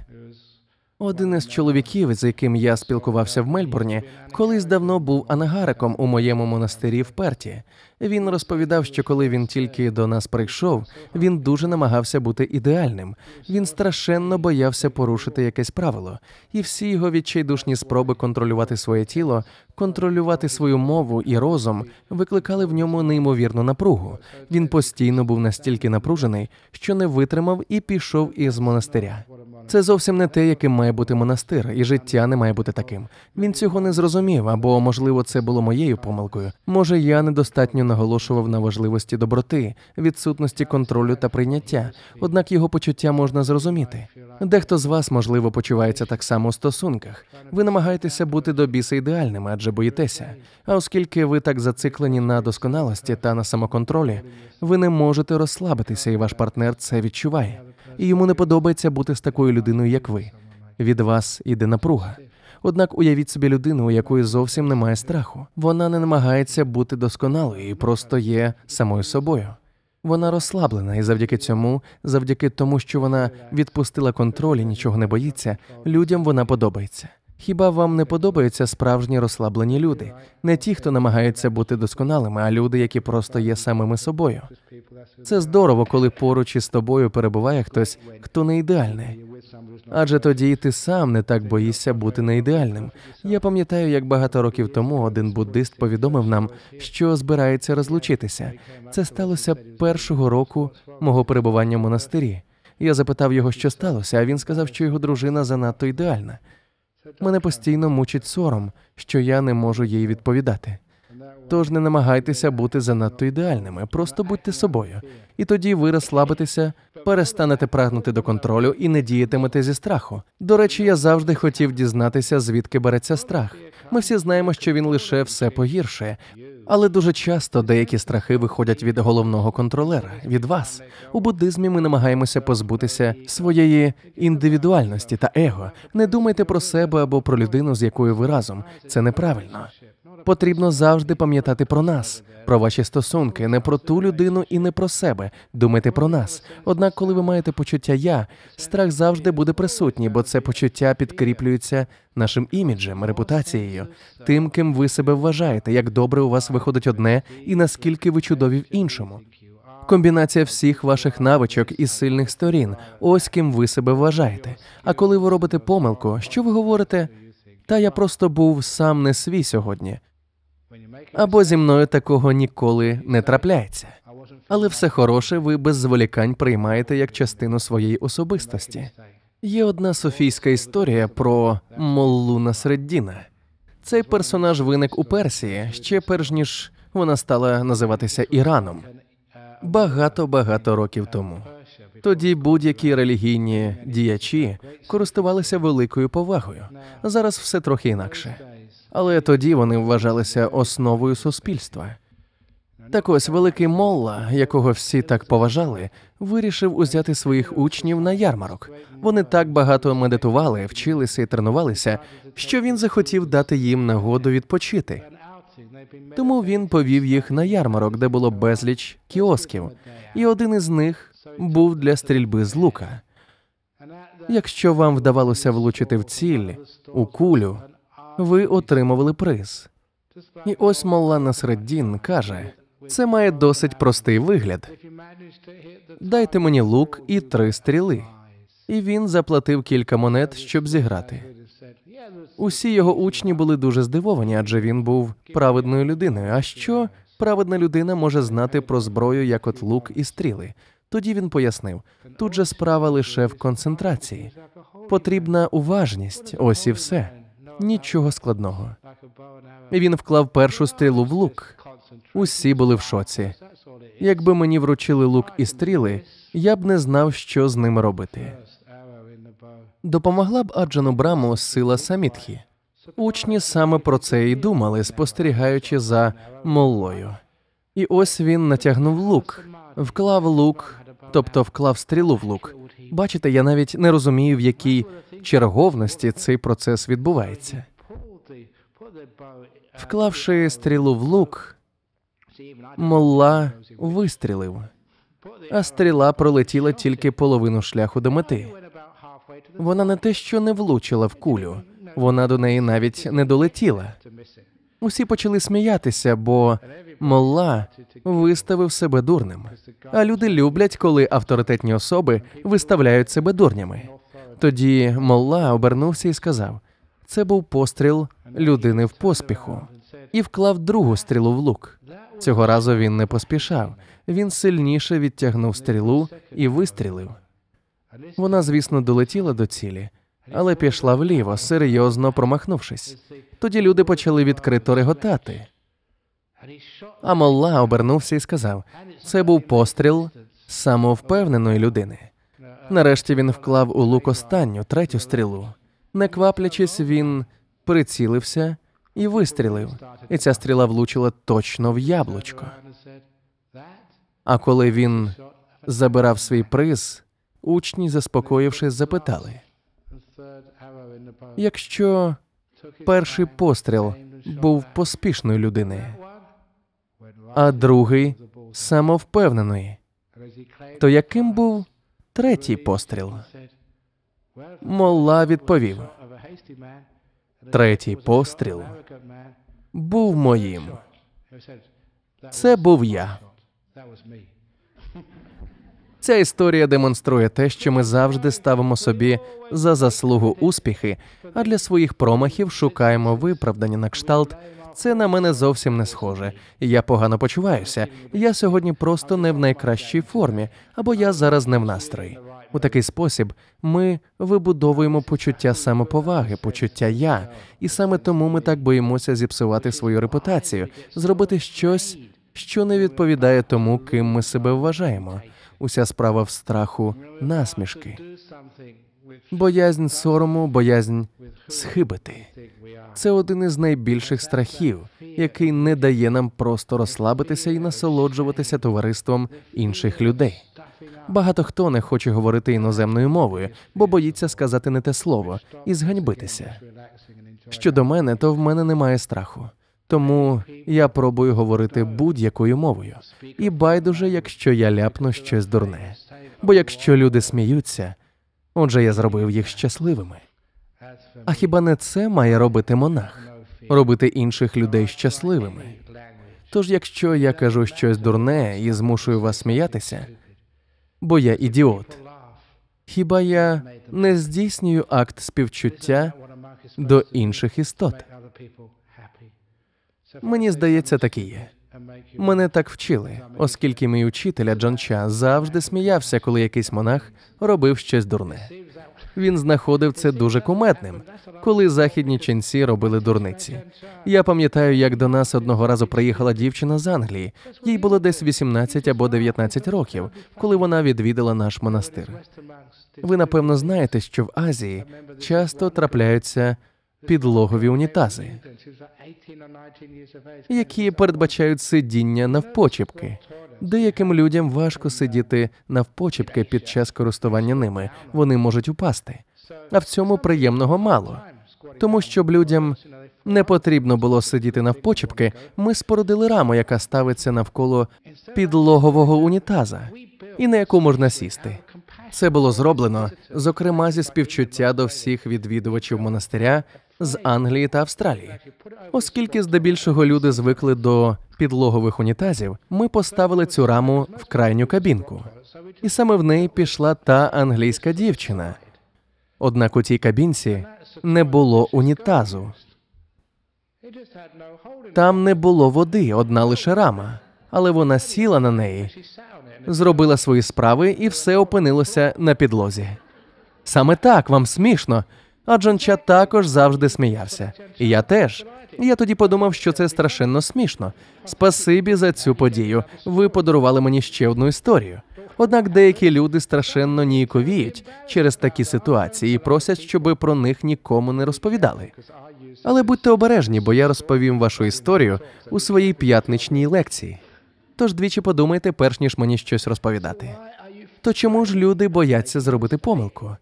Один із чоловіків, з яким я спілкувався в Мельбурні, колись давно був анагариком у моєму монастирі в Перті. Він розповідав, що коли він тільки до нас прийшов, він дуже намагався бути ідеальним. Він страшенно боявся порушити якесь правило, і всі його відчайдушні спроби контролювати своє тіло, контролювати свою мову і розум викликали в ньому неймовірну напругу. Він постійно був настільки напружений, що не витримав і пішов із монастиря. Це зовсім не те, яким має бути монастир, і життя не має бути таким. Він цього не зрозумів, або, можливо, це було моєю помилкою. Може, я недостатньо наголошував на важливості доброти, відсутності контролю та прийняття. Однак його почуття можна зрозуміти. Дехто з вас, можливо, почувається так само у стосунках. Ви намагаєтеся бути до біса ідеальними, адже боїтеся. А оскільки ви так зациклені на досконалості та на самоконтролі, ви не можете розслабитися, і ваш партнер це відчуває і йому не подобається бути з такою людиною, як ви. Від вас іде напруга. Однак уявіть собі людину, у якої зовсім немає страху. Вона не намагається бути досконалою, і просто є самою собою. Вона розслаблена, і завдяки цьому, завдяки тому, що вона відпустила контроль і нічого не боїться, людям вона подобається. Хіба вам не подобаються справжні розслаблені люди? Не ті, хто намагається бути досконалими, а люди, які просто є самими собою. Це здорово, коли поруч із тобою перебуває хтось, хто не ідеальний. Адже тоді ти сам не так боїшся бути неідеальним. Я пам'ятаю, як багато років тому один буддист повідомив нам, що збирається розлучитися. Це сталося першого року мого перебування в монастирі. Я запитав його, що сталося, а він сказав, що його дружина занадто ідеальна. Мене постійно мучить сором, що я не можу їй відповідати. Тож не намагайтеся бути занадто ідеальними, просто будьте собою, і тоді ви розслабитеся, перестанете прагнути до контролю і не діятимете зі страху. До речі, я завжди хотів дізнатися, звідки береться страх. Ми всі знаємо, що він лише все погіршує, але дуже часто деякі страхи виходять від головного контролера, від вас у буддизмі. Ми намагаємося позбутися своєї індивідуальності та его. Не думайте про себе або про людину, з якою ви разом. Це неправильно. Потрібно завжди пам'ятати про нас, про ваші стосунки, не про ту людину і не про себе. Думайте про нас. Однак, коли ви маєте почуття я, страх завжди буде присутній, бо це почуття підкріплюється нашим іміджем, репутацією, тим, ким ви себе вважаєте, як добре у вас виходить одне, і наскільки ви чудові в іншому. Комбінація всіх ваших навичок і сильних сторін, ось ким ви себе вважаєте. А коли ви робите помилку, що ви говорите? Та я просто був сам не свій сьогодні. Або зі мною такого ніколи не трапляється. Але все хороше ви без зволікань приймаєте як частину своєї особистості. Є одна софійська історія про Моллуна Среддіна. Цей персонаж виник у Персії ще перш ніж вона стала називатися Іраном багато багато років тому. Тоді будь-які релігійні діячі користувалися великою повагою. Зараз все трохи інакше але тоді вони вважалися основою суспільства. Так ось великий молла, якого всі так поважали, вирішив узяти своїх учнів на ярмарок. Вони так багато медитували, вчилися і тренувалися, що він захотів дати їм нагоду відпочити. Тому він повів їх на ярмарок, де було безліч кіосків, і один із них був для стрільби з лука. Якщо вам вдавалося влучити в ціль у кулю, ви отримували приз. І ось Моллана Среддін каже: це має досить простий вигляд. Дайте мені лук і три стріли. І він заплатив кілька монет, щоб зіграти. Усі його учні були дуже здивовані, адже він був праведною людиною. А що праведна людина може знати про зброю, як от лук і стріли? Тоді він пояснив: тут же справа лише в концентрації. Потрібна уважність, ось і все. Нічого складного. Він вклав першу стрілу в лук. Усі були в шоці. Якби мені вручили лук і стріли, я б не знав, що з ними робити. Допомогла б Аджану Браму сила самітхі. Учні саме про це й думали, спостерігаючи за молою. І ось він натягнув лук, вклав лук, тобто вклав стрілу в лук. Бачите, я навіть не розумію, в якій черговності цей процес відбувається. Вклавши стрілу в лук, молла вистрілив, а стріла пролетіла тільки половину шляху до мети. Вона не те, що не влучила в кулю, вона до неї навіть не долетіла. Усі почали сміятися, бо молла виставив себе дурним. А люди люблять, коли авторитетні особи виставляють себе дурнями. Тоді Молла обернувся і сказав: це був постріл людини в поспіху, і вклав другу стрілу в лук. Цього разу він не поспішав, він сильніше відтягнув стрілу і вистрілив. Вона, звісно, долетіла до цілі, але пішла вліво, серйозно промахнувшись. Тоді люди почали відкрито реготати. А Молла обернувся і сказав: це був постріл самовпевненої людини. Нарешті він вклав у лук останню третю стрілу. Не кваплячись, він прицілився і вистрілив. І ця стріла влучила точно в яблучко. А коли він забирав свій приз, учні, заспокоївшись, запитали якщо перший постріл був поспішної людини, а другий самовпевненої, то яким був третій постріл. Молла відповів третій постріл був моїм. Це був я. Ця історія демонструє те, що ми завжди ставимо собі за заслугу успіхи, а для своїх промахів шукаємо виправдання на кшталт. Це на мене зовсім не схоже. Я погано почуваюся. Я сьогодні просто не в найкращій формі, або я зараз не в настрої. У такий спосіб ми вибудовуємо почуття самоповаги, почуття я, і саме тому ми так боїмося зіпсувати свою репутацію, зробити щось, що не відповідає тому, ким ми себе вважаємо. Уся справа в страху насмішки боязнь сорому, боязнь схибити. Це один із найбільших страхів, який не дає нам просто розслабитися і насолоджуватися товариством інших людей. Багато хто не хоче говорити іноземною мовою, бо боїться сказати не те слово і зганьбитися. Щодо мене, то в мене немає страху. Тому я пробую говорити будь-якою мовою, і байдуже, якщо я ляпну щось дурне. Бо якщо люди сміються, Отже, я зробив їх щасливими. А хіба не це має робити монах? Робити інших людей щасливими? Тож, якщо я кажу щось дурне і змушую вас сміятися, бо я ідіот, хіба я не здійснюю акт співчуття до інших істот? Мені здається, такі є. Мене так вчили, оскільки мій учителя Джанча завжди сміявся, коли якийсь монах робив щось дурне. Він знаходив це дуже куметним, коли західні ченці робили дурниці. Я пам'ятаю, як до нас одного разу приїхала дівчина з Англії. Їй було десь 18 або 19 років, коли вона відвідала наш монастир. Ви напевно знаєте, що в Азії часто трапляються підлогові унітази, які передбачають сидіння навпочіпки. Деяким людям важко сидіти навпочіпки під час користування ними. Вони можуть упасти. А в цьому приємного мало. Тому щоб людям не потрібно було сидіти навпочіпки, ми спорудили раму, яка ставиться навколо підлогового унітаза, і на яку можна сісти. Це було зроблено зокрема зі співчуття до всіх відвідувачів монастиря з Англії та Австралії. Оскільки здебільшого люди звикли до підлогових унітазів, ми поставили цю раму в крайню кабінку, і саме в неї пішла та англійська дівчина. Однак у цій кабінці не було унітазу. Там не було води, одна лише рама, але вона сіла на неї, зробила свої справи, і все опинилося на підлозі. Саме так вам смішно. А Джонча також завжди сміявся. І я теж. Я тоді подумав, що це страшенно смішно. Спасибі за цю подію. Ви подарували мені ще одну історію. Однак деякі люди страшенно ніяковіють через такі ситуації і просять, щоб про них нікому не розповідали. Але будьте обережні, бо я розповім вашу історію у своїй п'ятничній лекції. Тож двічі подумайте, перш ніж мені щось розповідати. То чому ж люди бояться зробити помилку?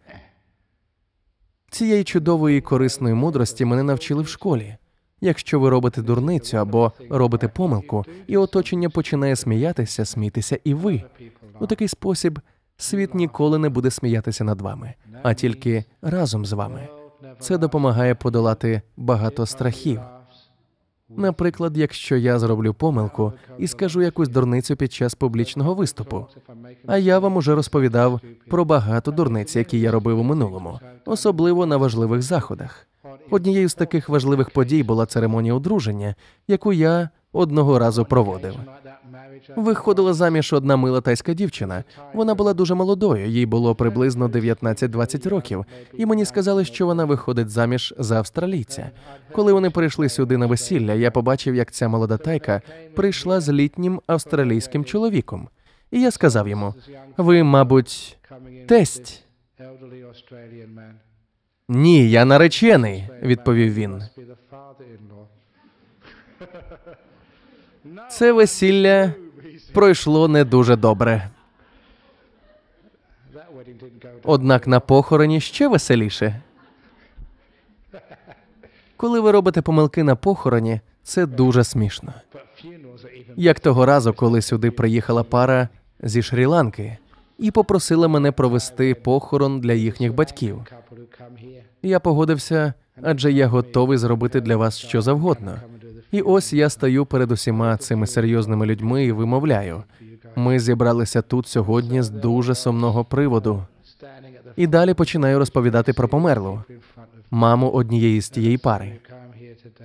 Цієї чудової корисної мудрості мене навчили в школі. Якщо ви робите дурницю або робите помилку, і оточення починає сміятися, смійтеся і ви. У такий спосіб світ ніколи не буде сміятися над вами, а тільки разом з вами. Це допомагає подолати багато страхів. Наприклад, якщо я зроблю помилку і скажу якусь дурницю під час публічного виступу, а я вам уже розповідав про багато дурниць, які я робив у минулому, особливо на важливих заходах. Однією з таких важливих подій була церемонія одруження, яку я одного разу проводив. Виходила заміж одна мила тайська дівчина. Вона була дуже молодою, їй було приблизно 19-20 років, і мені сказали, що вона виходить заміж за австралійця. Коли вони прийшли сюди на весілля, я побачив, як ця молода тайка прийшла з літнім австралійським чоловіком. І я сказав йому: ви, мабуть, тесть. Ні, я наречений, відповів він. Це весілля пройшло не дуже добре. Однак на похороні ще веселіше. Коли ви робите помилки на похороні, це дуже смішно. Як того разу, коли сюди приїхала пара зі Шрі-Ланки і попросила мене провести похорон для їхніх батьків. Я погодився, адже я готовий зробити для вас що завгодно. І ось я стою перед усіма цими серйозними людьми і вимовляю: ми зібралися тут сьогодні з дуже сумного приводу. І далі починаю розповідати про померлу маму однієї з тієї пари.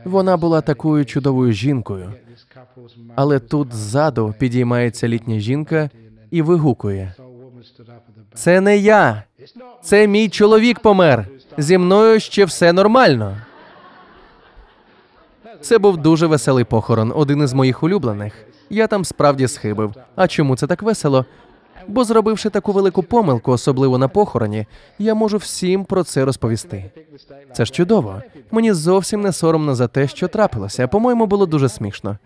Вона була такою чудовою жінкою. але тут ззаду підіймається літня жінка і вигукує: це не я, це мій чоловік помер. Зі мною ще все нормально. Це був дуже веселий похорон, один із моїх улюблених. Я там справді схибив. А чому це так весело? Бо, зробивши таку велику помилку, особливо на похороні, я можу всім про це розповісти. Це ж чудово. Мені зовсім не соромно за те, що трапилося. По-моєму, було дуже смішно.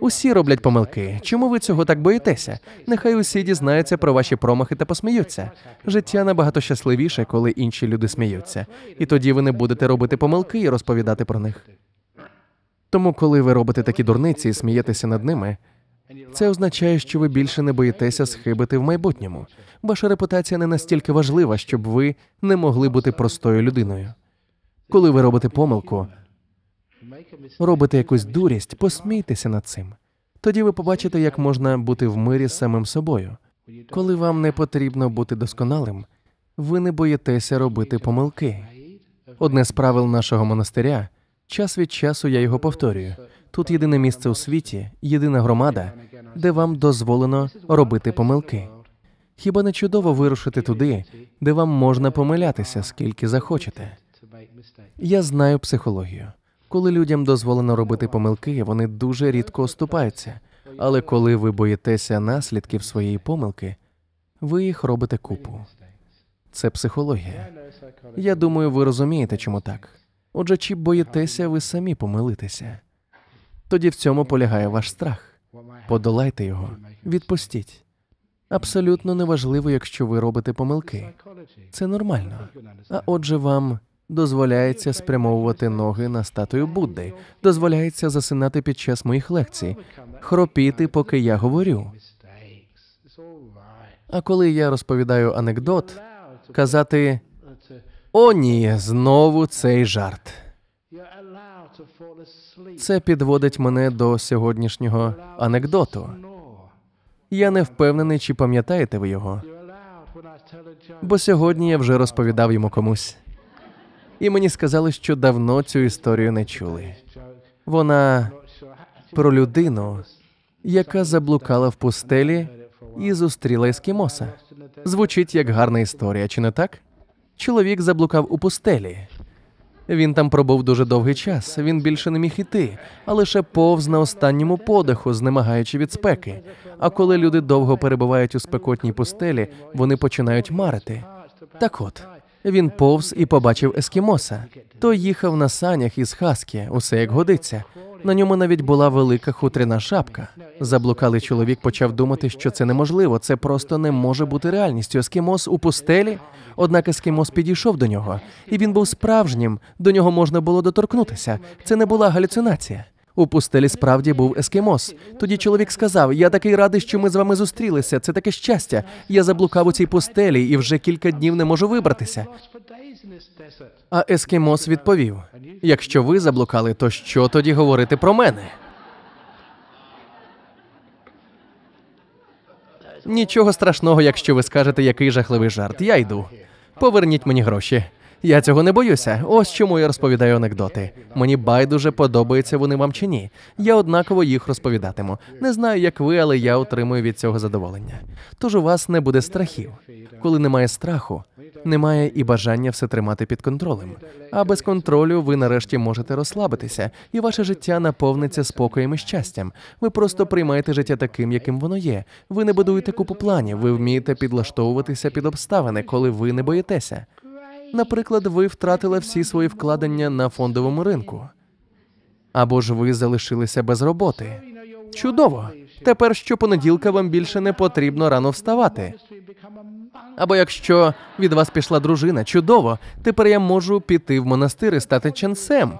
Усі роблять помилки. Чому ви цього так боїтеся? Нехай усі дізнаються про ваші промахи та посміються. Життя набагато щасливіше, коли інші люди сміються, і тоді ви не будете робити помилки і розповідати про них. Тому, коли ви робите такі дурниці і смієтеся над ними, це означає, що ви більше не боїтеся схибити в майбутньому. Ваша репутація не настільки важлива, щоб ви не могли бути простою людиною. Коли ви робите помилку, робите якусь дурість, посмійтеся над цим. Тоді ви побачите, як можна бути в мирі з самим собою. Коли вам не потрібно бути досконалим, ви не боїтеся робити помилки. Одне з правил нашого монастиря Час від часу я його повторюю. Тут єдине місце у світі, єдина громада, де вам дозволено робити помилки. Хіба не чудово вирушити туди, де вам можна помилятися, скільки захочете? Я знаю психологію. Коли людям дозволено робити помилки, вони дуже рідко оступаються. Але коли ви боїтеся наслідків своєї помилки, ви їх робите купу. Це психологія. Я думаю, ви розумієте, чому так. Отже, чи боїтеся ви самі помилитися? Тоді в цьому полягає ваш страх. Подолайте його, відпустіть. Абсолютно неважливо, якщо ви робите помилки. Це нормально. А отже, вам дозволяється спрямовувати ноги на статую Будди, дозволяється засинати під час моїх лекцій, хропіти, поки я говорю. А коли я розповідаю анекдот, казати о, ні, знову цей жарт. Це підводить мене до сьогоднішнього анекдоту. Я не впевнений, чи пам'ятаєте ви його. Бо сьогодні я вже розповідав йому комусь, і мені сказали, що давно цю історію не чули. Вона про людину, яка заблукала в пустелі і зустріла ескімоса. Звучить як гарна історія, чи не так? чоловік заблукав у пустелі. Він там пробув дуже довгий час. Він більше не міг іти, а лише повз на останньому подиху, знемагаючи від спеки. А коли люди довго перебувають у спекотній пустелі, вони починають марити. Так, от він повз і побачив ескімоса. Той їхав на санях із хаски, усе як годиться. На ньому навіть була велика хутряна шапка. Заблукалий чоловік почав думати, що це неможливо, це просто не може бути реальністю. Ескімос у пустелі. Однак ескімос підійшов до нього, і він був справжнім. До нього можна було доторкнутися. Це не була галюцинація. У пустелі справді був ескімос. Тоді чоловік сказав: Я такий радий, що ми з вами зустрілися. Це таке щастя. Я заблукав у цій пустелі і вже кілька днів не можу вибратися. А ескімос відповів: якщо ви заблукали, то що тоді говорити про мене? Нічого страшного, якщо ви скажете, який жахливий жарт. Я йду. Поверніть мені гроші. Я цього не боюся. Ось чому я розповідаю анекдоти. Мені байдуже подобаються вони вам чи ні. Я однаково їх розповідатиму. Не знаю, як ви, але я отримую від цього задоволення. Тож у вас не буде страхів. Коли немає страху, немає і бажання все тримати під контролем. А без контролю ви нарешті можете розслабитися, і ваше життя наповниться спокоєм і щастям. Ви просто приймаєте життя таким, яким воно є. Ви не будуєте купу планів, ви вмієте підлаштовуватися під обставини, коли ви не боїтеся. Наприклад, ви втратили всі свої вкладення на фондовому ринку, або ж ви залишилися без роботи. Чудово! Тепер щопонеділка вам більше не потрібно рано вставати. Або якщо від вас пішла дружина, чудово, тепер я можу піти в монастир і стати ченцем.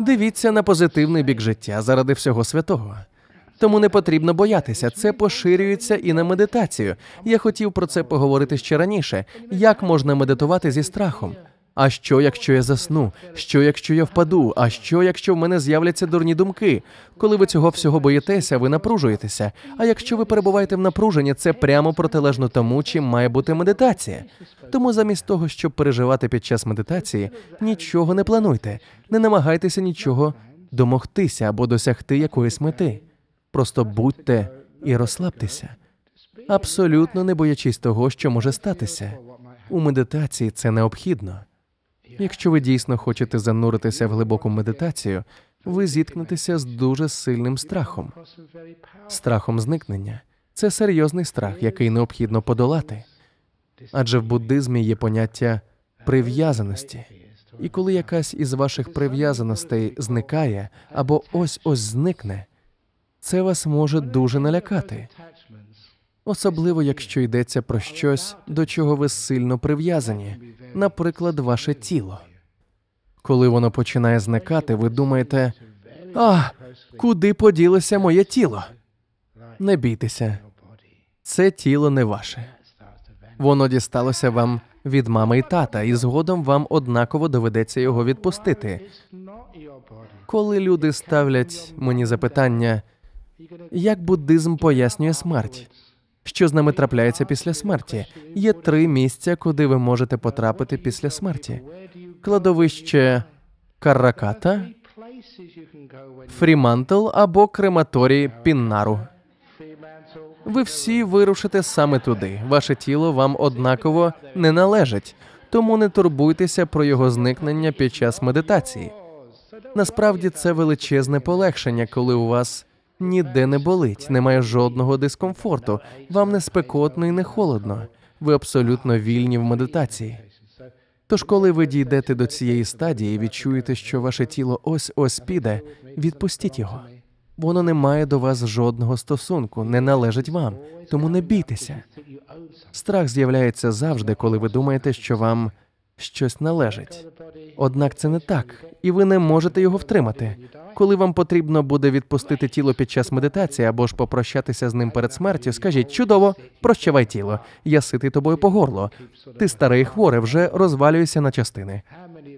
Дивіться на позитивний бік життя заради всього святого. Тому не потрібно боятися. Це поширюється і на медитацію. Я хотів про це поговорити ще раніше. Як можна медитувати зі страхом? А що, якщо я засну? Що якщо я впаду? А що, якщо в мене з'являться дурні думки? Коли ви цього всього боїтеся, ви напружуєтеся. А якщо ви перебуваєте в напруженні, це прямо протилежно тому, чим має бути медитація. Тому замість того, щоб переживати під час медитації, нічого не плануйте, не намагайтеся нічого домогтися або досягти якоїсь мети просто будьте і розслабтеся, абсолютно не боячись того, що може статися. У медитації це необхідно. Якщо ви дійсно хочете зануритися в глибоку медитацію, ви зіткнетеся з дуже сильним страхом. Страхом зникнення це серйозний страх, який необхідно подолати. Адже в буддизмі є поняття прив'язаності, і коли якась із ваших прив'язаностей зникає або ось ось зникне, це вас може дуже налякати, особливо якщо йдеться про щось, до чого ви сильно прив'язані, наприклад, ваше тіло. Коли воно починає зникати, ви думаєте, а куди поділося моє тіло? Не бійтеся, це тіло не ваше. Воно дісталося вам від мами і тата, і згодом вам однаково доведеться його відпустити. Коли люди ставлять мені запитання, як буддизм пояснює смерть, що з нами трапляється після смерті? Є три місця, куди ви можете потрапити після смерті: кладовище карраката, Фрімантл або крематорій Піннару. Ви всі вирушите саме туди. Ваше тіло вам однаково не належить, тому не турбуйтеся про його зникнення під час медитації. Насправді це величезне полегшення, коли у вас ніде не болить, немає жодного дискомфорту. Вам не спекотно і не холодно. Ви абсолютно вільні в медитації. Тож, коли ви дійдете до цієї стадії, відчуєте, що ваше тіло ось ось піде, відпустіть його. Воно не має до вас жодного стосунку, не належить вам, тому не бійтеся. Страх з'являється завжди, коли ви думаєте, що вам щось належить. Однак це не так, і ви не можете його втримати. Коли вам потрібно буде відпустити тіло під час медитації або ж попрощатися з ним перед смертю, скажіть чудово, прощавай тіло, я ситий тобою по горло. Ти старий хворий, вже розвалюєшся на частини.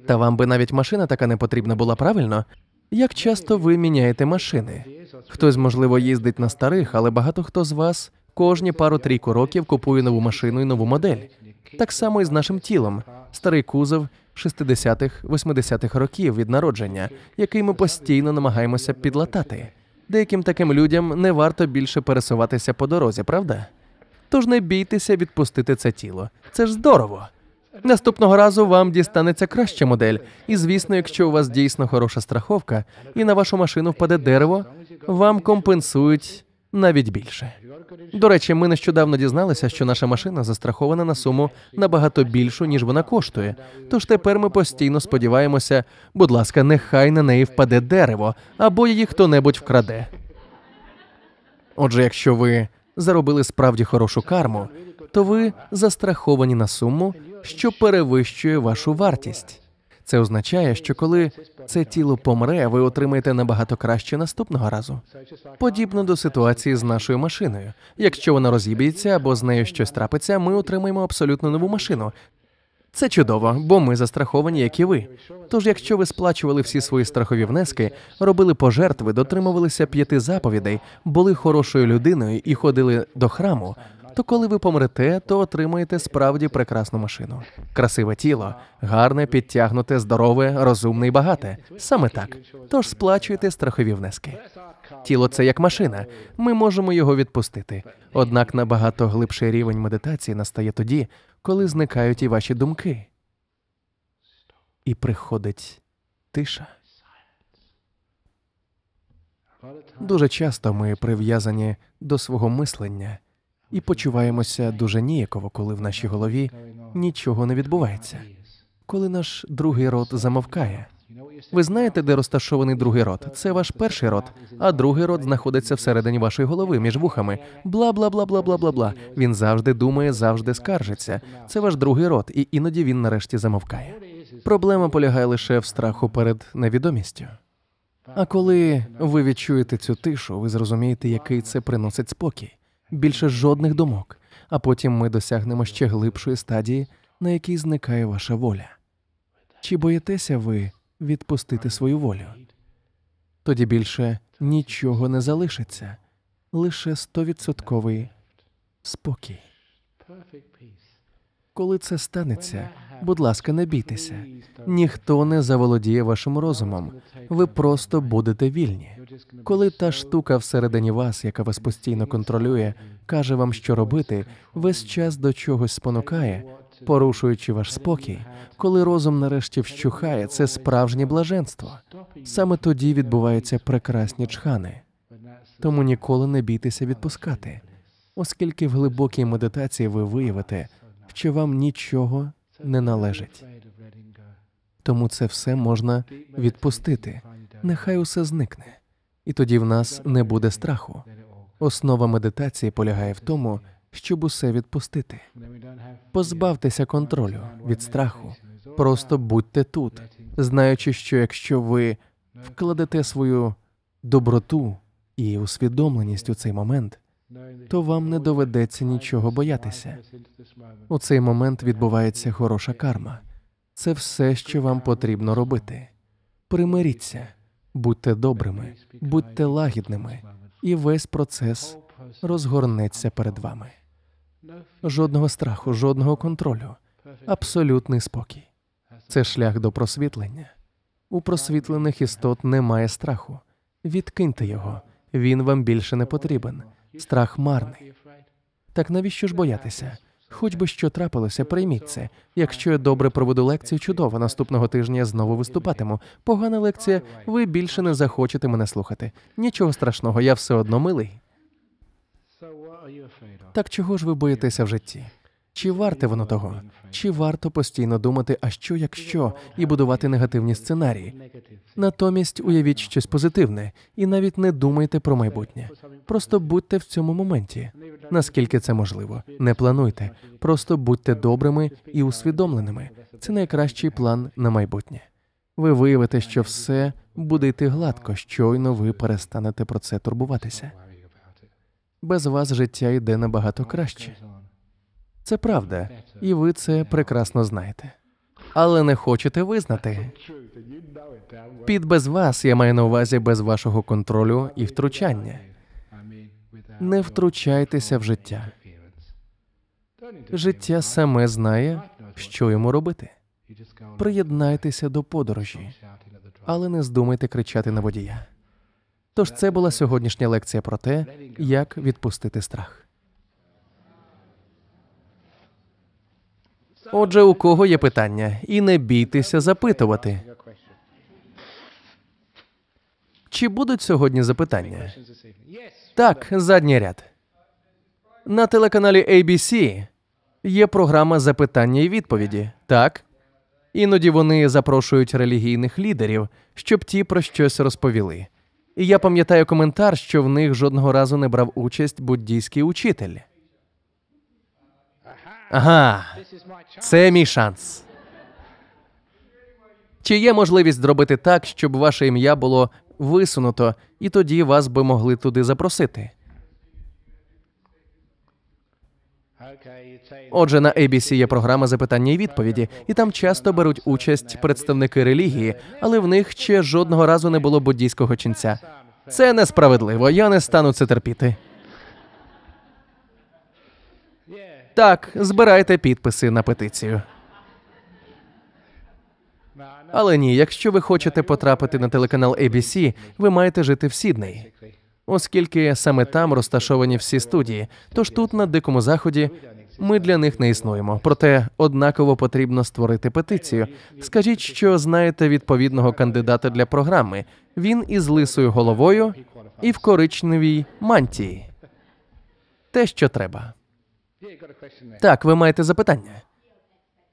Та вам би навіть машина така не потрібна була правильно. Як часто ви міняєте машини? Хтось, можливо, їздить на старих, але багато хто з вас кожні пару трійку років купує нову машину і нову модель. Так само і з нашим тілом, старий кузов. 60-х-80-х років від народження, який ми постійно намагаємося підлатати. Деяким таким людям не варто більше пересуватися по дорозі, правда? Тож не бійтеся відпустити це тіло. Це ж здорово. Наступного разу вам дістанеться краща модель, і звісно, якщо у вас дійсно хороша страховка, і на вашу машину впаде дерево, вам компенсують навіть більше. До речі, ми нещодавно дізналися, що наша машина застрахована на суму набагато більшу, ніж вона коштує. Тож тепер ми постійно сподіваємося, будь ласка, нехай на неї впаде дерево або її хто-небудь вкраде. Отже, якщо ви заробили справді хорошу карму, то ви застраховані на суму, що перевищує вашу вартість. Це означає, що коли це тіло помре, ви отримаєте набагато краще наступного разу. Подібно до ситуації з нашою машиною. Якщо вона розіб'ється або з нею щось трапиться, ми отримаємо абсолютно нову машину. Це чудово, бо ми застраховані, як і ви. Тож, якщо ви сплачували всі свої страхові внески, робили пожертви, дотримувалися п'яти заповідей, були хорошою людиною і ходили до храму, то коли ви помрете, то отримаєте справді прекрасну машину. Красиве тіло, гарне, підтягнуте, здорове, розумне і багате. Саме так. Тож сплачуйте страхові внески. Тіло це як машина. Ми можемо його відпустити. Однак набагато глибший рівень медитації настає тоді, коли зникають і ваші думки. І приходить тиша. Дуже часто ми прив'язані до свого мислення і почуваємося дуже ніяково, коли в нашій голові нічого не відбувається. Коли наш другий рот замовкає, ви знаєте, де розташований другий рот? Це ваш перший рот, а другий рот знаходиться всередині вашої голови між вухами. Бла бла бла бла бла бла бла. Він завжди думає, завжди скаржиться. Це ваш другий рот, і іноді він нарешті замовкає. Проблема полягає лише в страху перед невідомістю. А коли ви відчуєте цю тишу, ви зрозумієте, який це приносить спокій більше жодних думок, а потім ми досягнемо ще глибшої стадії, на якій зникає ваша воля. Чи боїтеся ви відпустити свою волю? Тоді більше нічого не залишиться, лише стовідсотковий спокій. Коли це станеться, будь ласка, не бійтеся. Ніхто не заволодіє вашим розумом. Ви просто будете вільні. Коли та штука всередині вас, яка вас постійно контролює, каже вам, що робити, весь час до чогось спонукає, порушуючи ваш спокій, коли розум нарешті вщухає, це справжнє блаженство. Саме тоді відбуваються прекрасні чхани. Тому ніколи не бійтеся відпускати, оскільки в глибокій медитації ви виявите, що вам нічого не належить. Тому це все можна відпустити. Нехай усе зникне і тоді в нас не буде страху. Основа медитації полягає в тому, щоб усе відпустити. Позбавтеся контролю від страху, просто будьте тут, знаючи, що якщо ви вкладете свою доброту і усвідомленість у цей момент, то вам не доведеться нічого боятися. У цей момент відбувається хороша карма. Це все, що вам потрібно робити. Примиріться. Будьте добрими, будьте лагідними, і весь процес розгорнеться перед вами. Жодного страху, жодного контролю, абсолютний спокій. Це шлях до просвітлення. У просвітлених істот немає страху. Відкиньте його, він вам більше не потрібен. Страх марний. Так навіщо ж боятися? Хоч би що трапилося, прийміть це. Якщо я добре проведу лекцію, чудово. Наступного тижня я знову виступатиму. Погана лекція, ви більше не захочете мене слухати. Нічого страшного, я все одно милий. Так чого ж ви боїтеся в житті? Чи варте воно того? Чи варто постійно думати, а що якщо, і будувати негативні сценарії? Натомість уявіть щось позитивне, і навіть не думайте про майбутнє. Просто будьте в цьому моменті. Наскільки це можливо, не плануйте, просто будьте добрими і усвідомленими. Це найкращий план на майбутнє. Ви виявите, що все буде йти гладко, щойно ви перестанете про це турбуватися. Без вас життя йде набагато краще. Це правда, і ви це прекрасно знаєте. Але не хочете визнати. Під без вас я маю на увазі без вашого контролю і втручання. Не втручайтеся в життя. Життя саме знає, що йому робити. Приєднайтеся до подорожі, але не здумайте кричати на водія. Тож це була сьогоднішня лекція про те, як відпустити страх. Отже, у кого є питання? І не бійтеся запитувати. Чи будуть сьогодні запитання? Так, задній ряд. На телеканалі ABC є програма запитання і відповіді. Так. Іноді вони запрошують релігійних лідерів, щоб ті про щось розповіли. І я пам'ятаю коментар, що в них жодного разу не брав участь буддійський учитель. Ага, це мій шанс. Чи є можливість зробити так, щоб ваше ім'я було висунуто, і тоді вас би могли туди запросити? Отже, на ABC є програма запитання і відповіді, і там часто беруть участь представники релігії, але в них ще жодного разу не було буддійського ченця. Це несправедливо. Я не стану це терпіти. Так, збирайте підписи на петицію. Але ні, якщо ви хочете потрапити на телеканал ABC, ви маєте жити в Сідней, оскільки саме там розташовані всі студії. Тож тут, на дикому заході, ми для них не існуємо. Проте однаково потрібно створити петицію. Скажіть, що знаєте відповідного кандидата для програми. Він із лисою головою і в коричневій мантії. Те, що треба. Так, ви маєте запитання.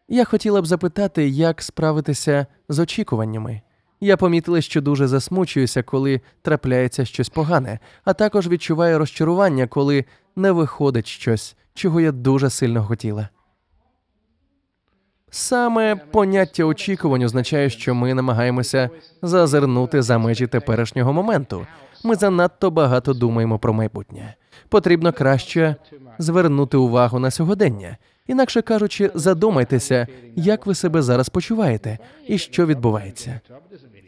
Я хотіла б запитати, як справитися з очікуваннями. Я помітила, що дуже засмучуюся, коли трапляється щось погане, а також відчуваю розчарування, коли не виходить щось, чого я дуже сильно хотіла. Саме поняття очікувань означає, що ми намагаємося зазирнути за межі теперішнього моменту. Ми занадто багато думаємо про майбутнє потрібно краще звернути увагу на сьогодення. Інакше кажучи, задумайтеся, як ви себе зараз почуваєте і що відбувається.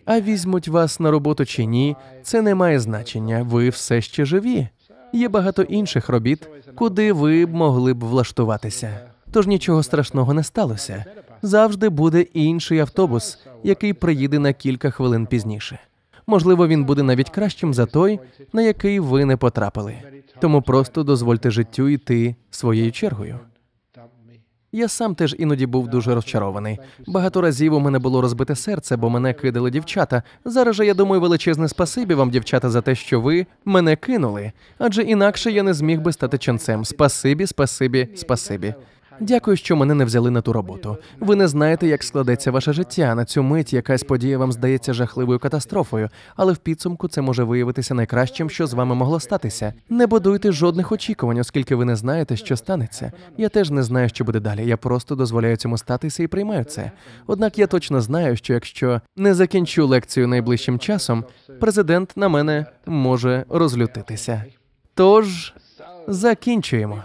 А візьмуть вас на роботу чи ні, це не має значення. Ви все ще живі. Є багато інших робіт, куди ви б могли б влаштуватися. Тож нічого страшного не сталося. Завжди буде інший автобус, який приїде на кілька хвилин пізніше. Можливо, він буде навіть кращим за той, на який ви не потрапили. Тому просто дозвольте життю йти своєю чергою. Я сам теж іноді був дуже розчарований. Багато разів у мене було розбите серце, бо мене кидали дівчата. Зараз же я думаю, величезне спасибі вам, дівчата, за те, що ви мене кинули, адже інакше я не зміг би стати ченцем. Спасибі, спасибі, спасибі. Дякую, що мене не взяли на ту роботу. Ви не знаєте, як складеться ваше життя. На цю мить якась подія вам здається жахливою катастрофою, але в підсумку це може виявитися найкращим, що з вами могло статися. Не будуйте жодних очікувань, оскільки ви не знаєте, що станеться. Я теж не знаю, що буде далі. Я просто дозволяю цьому статися і приймаю це. Однак я точно знаю, що якщо не закінчу лекцію найближчим часом, президент на мене може розлютитися. Тож закінчуємо.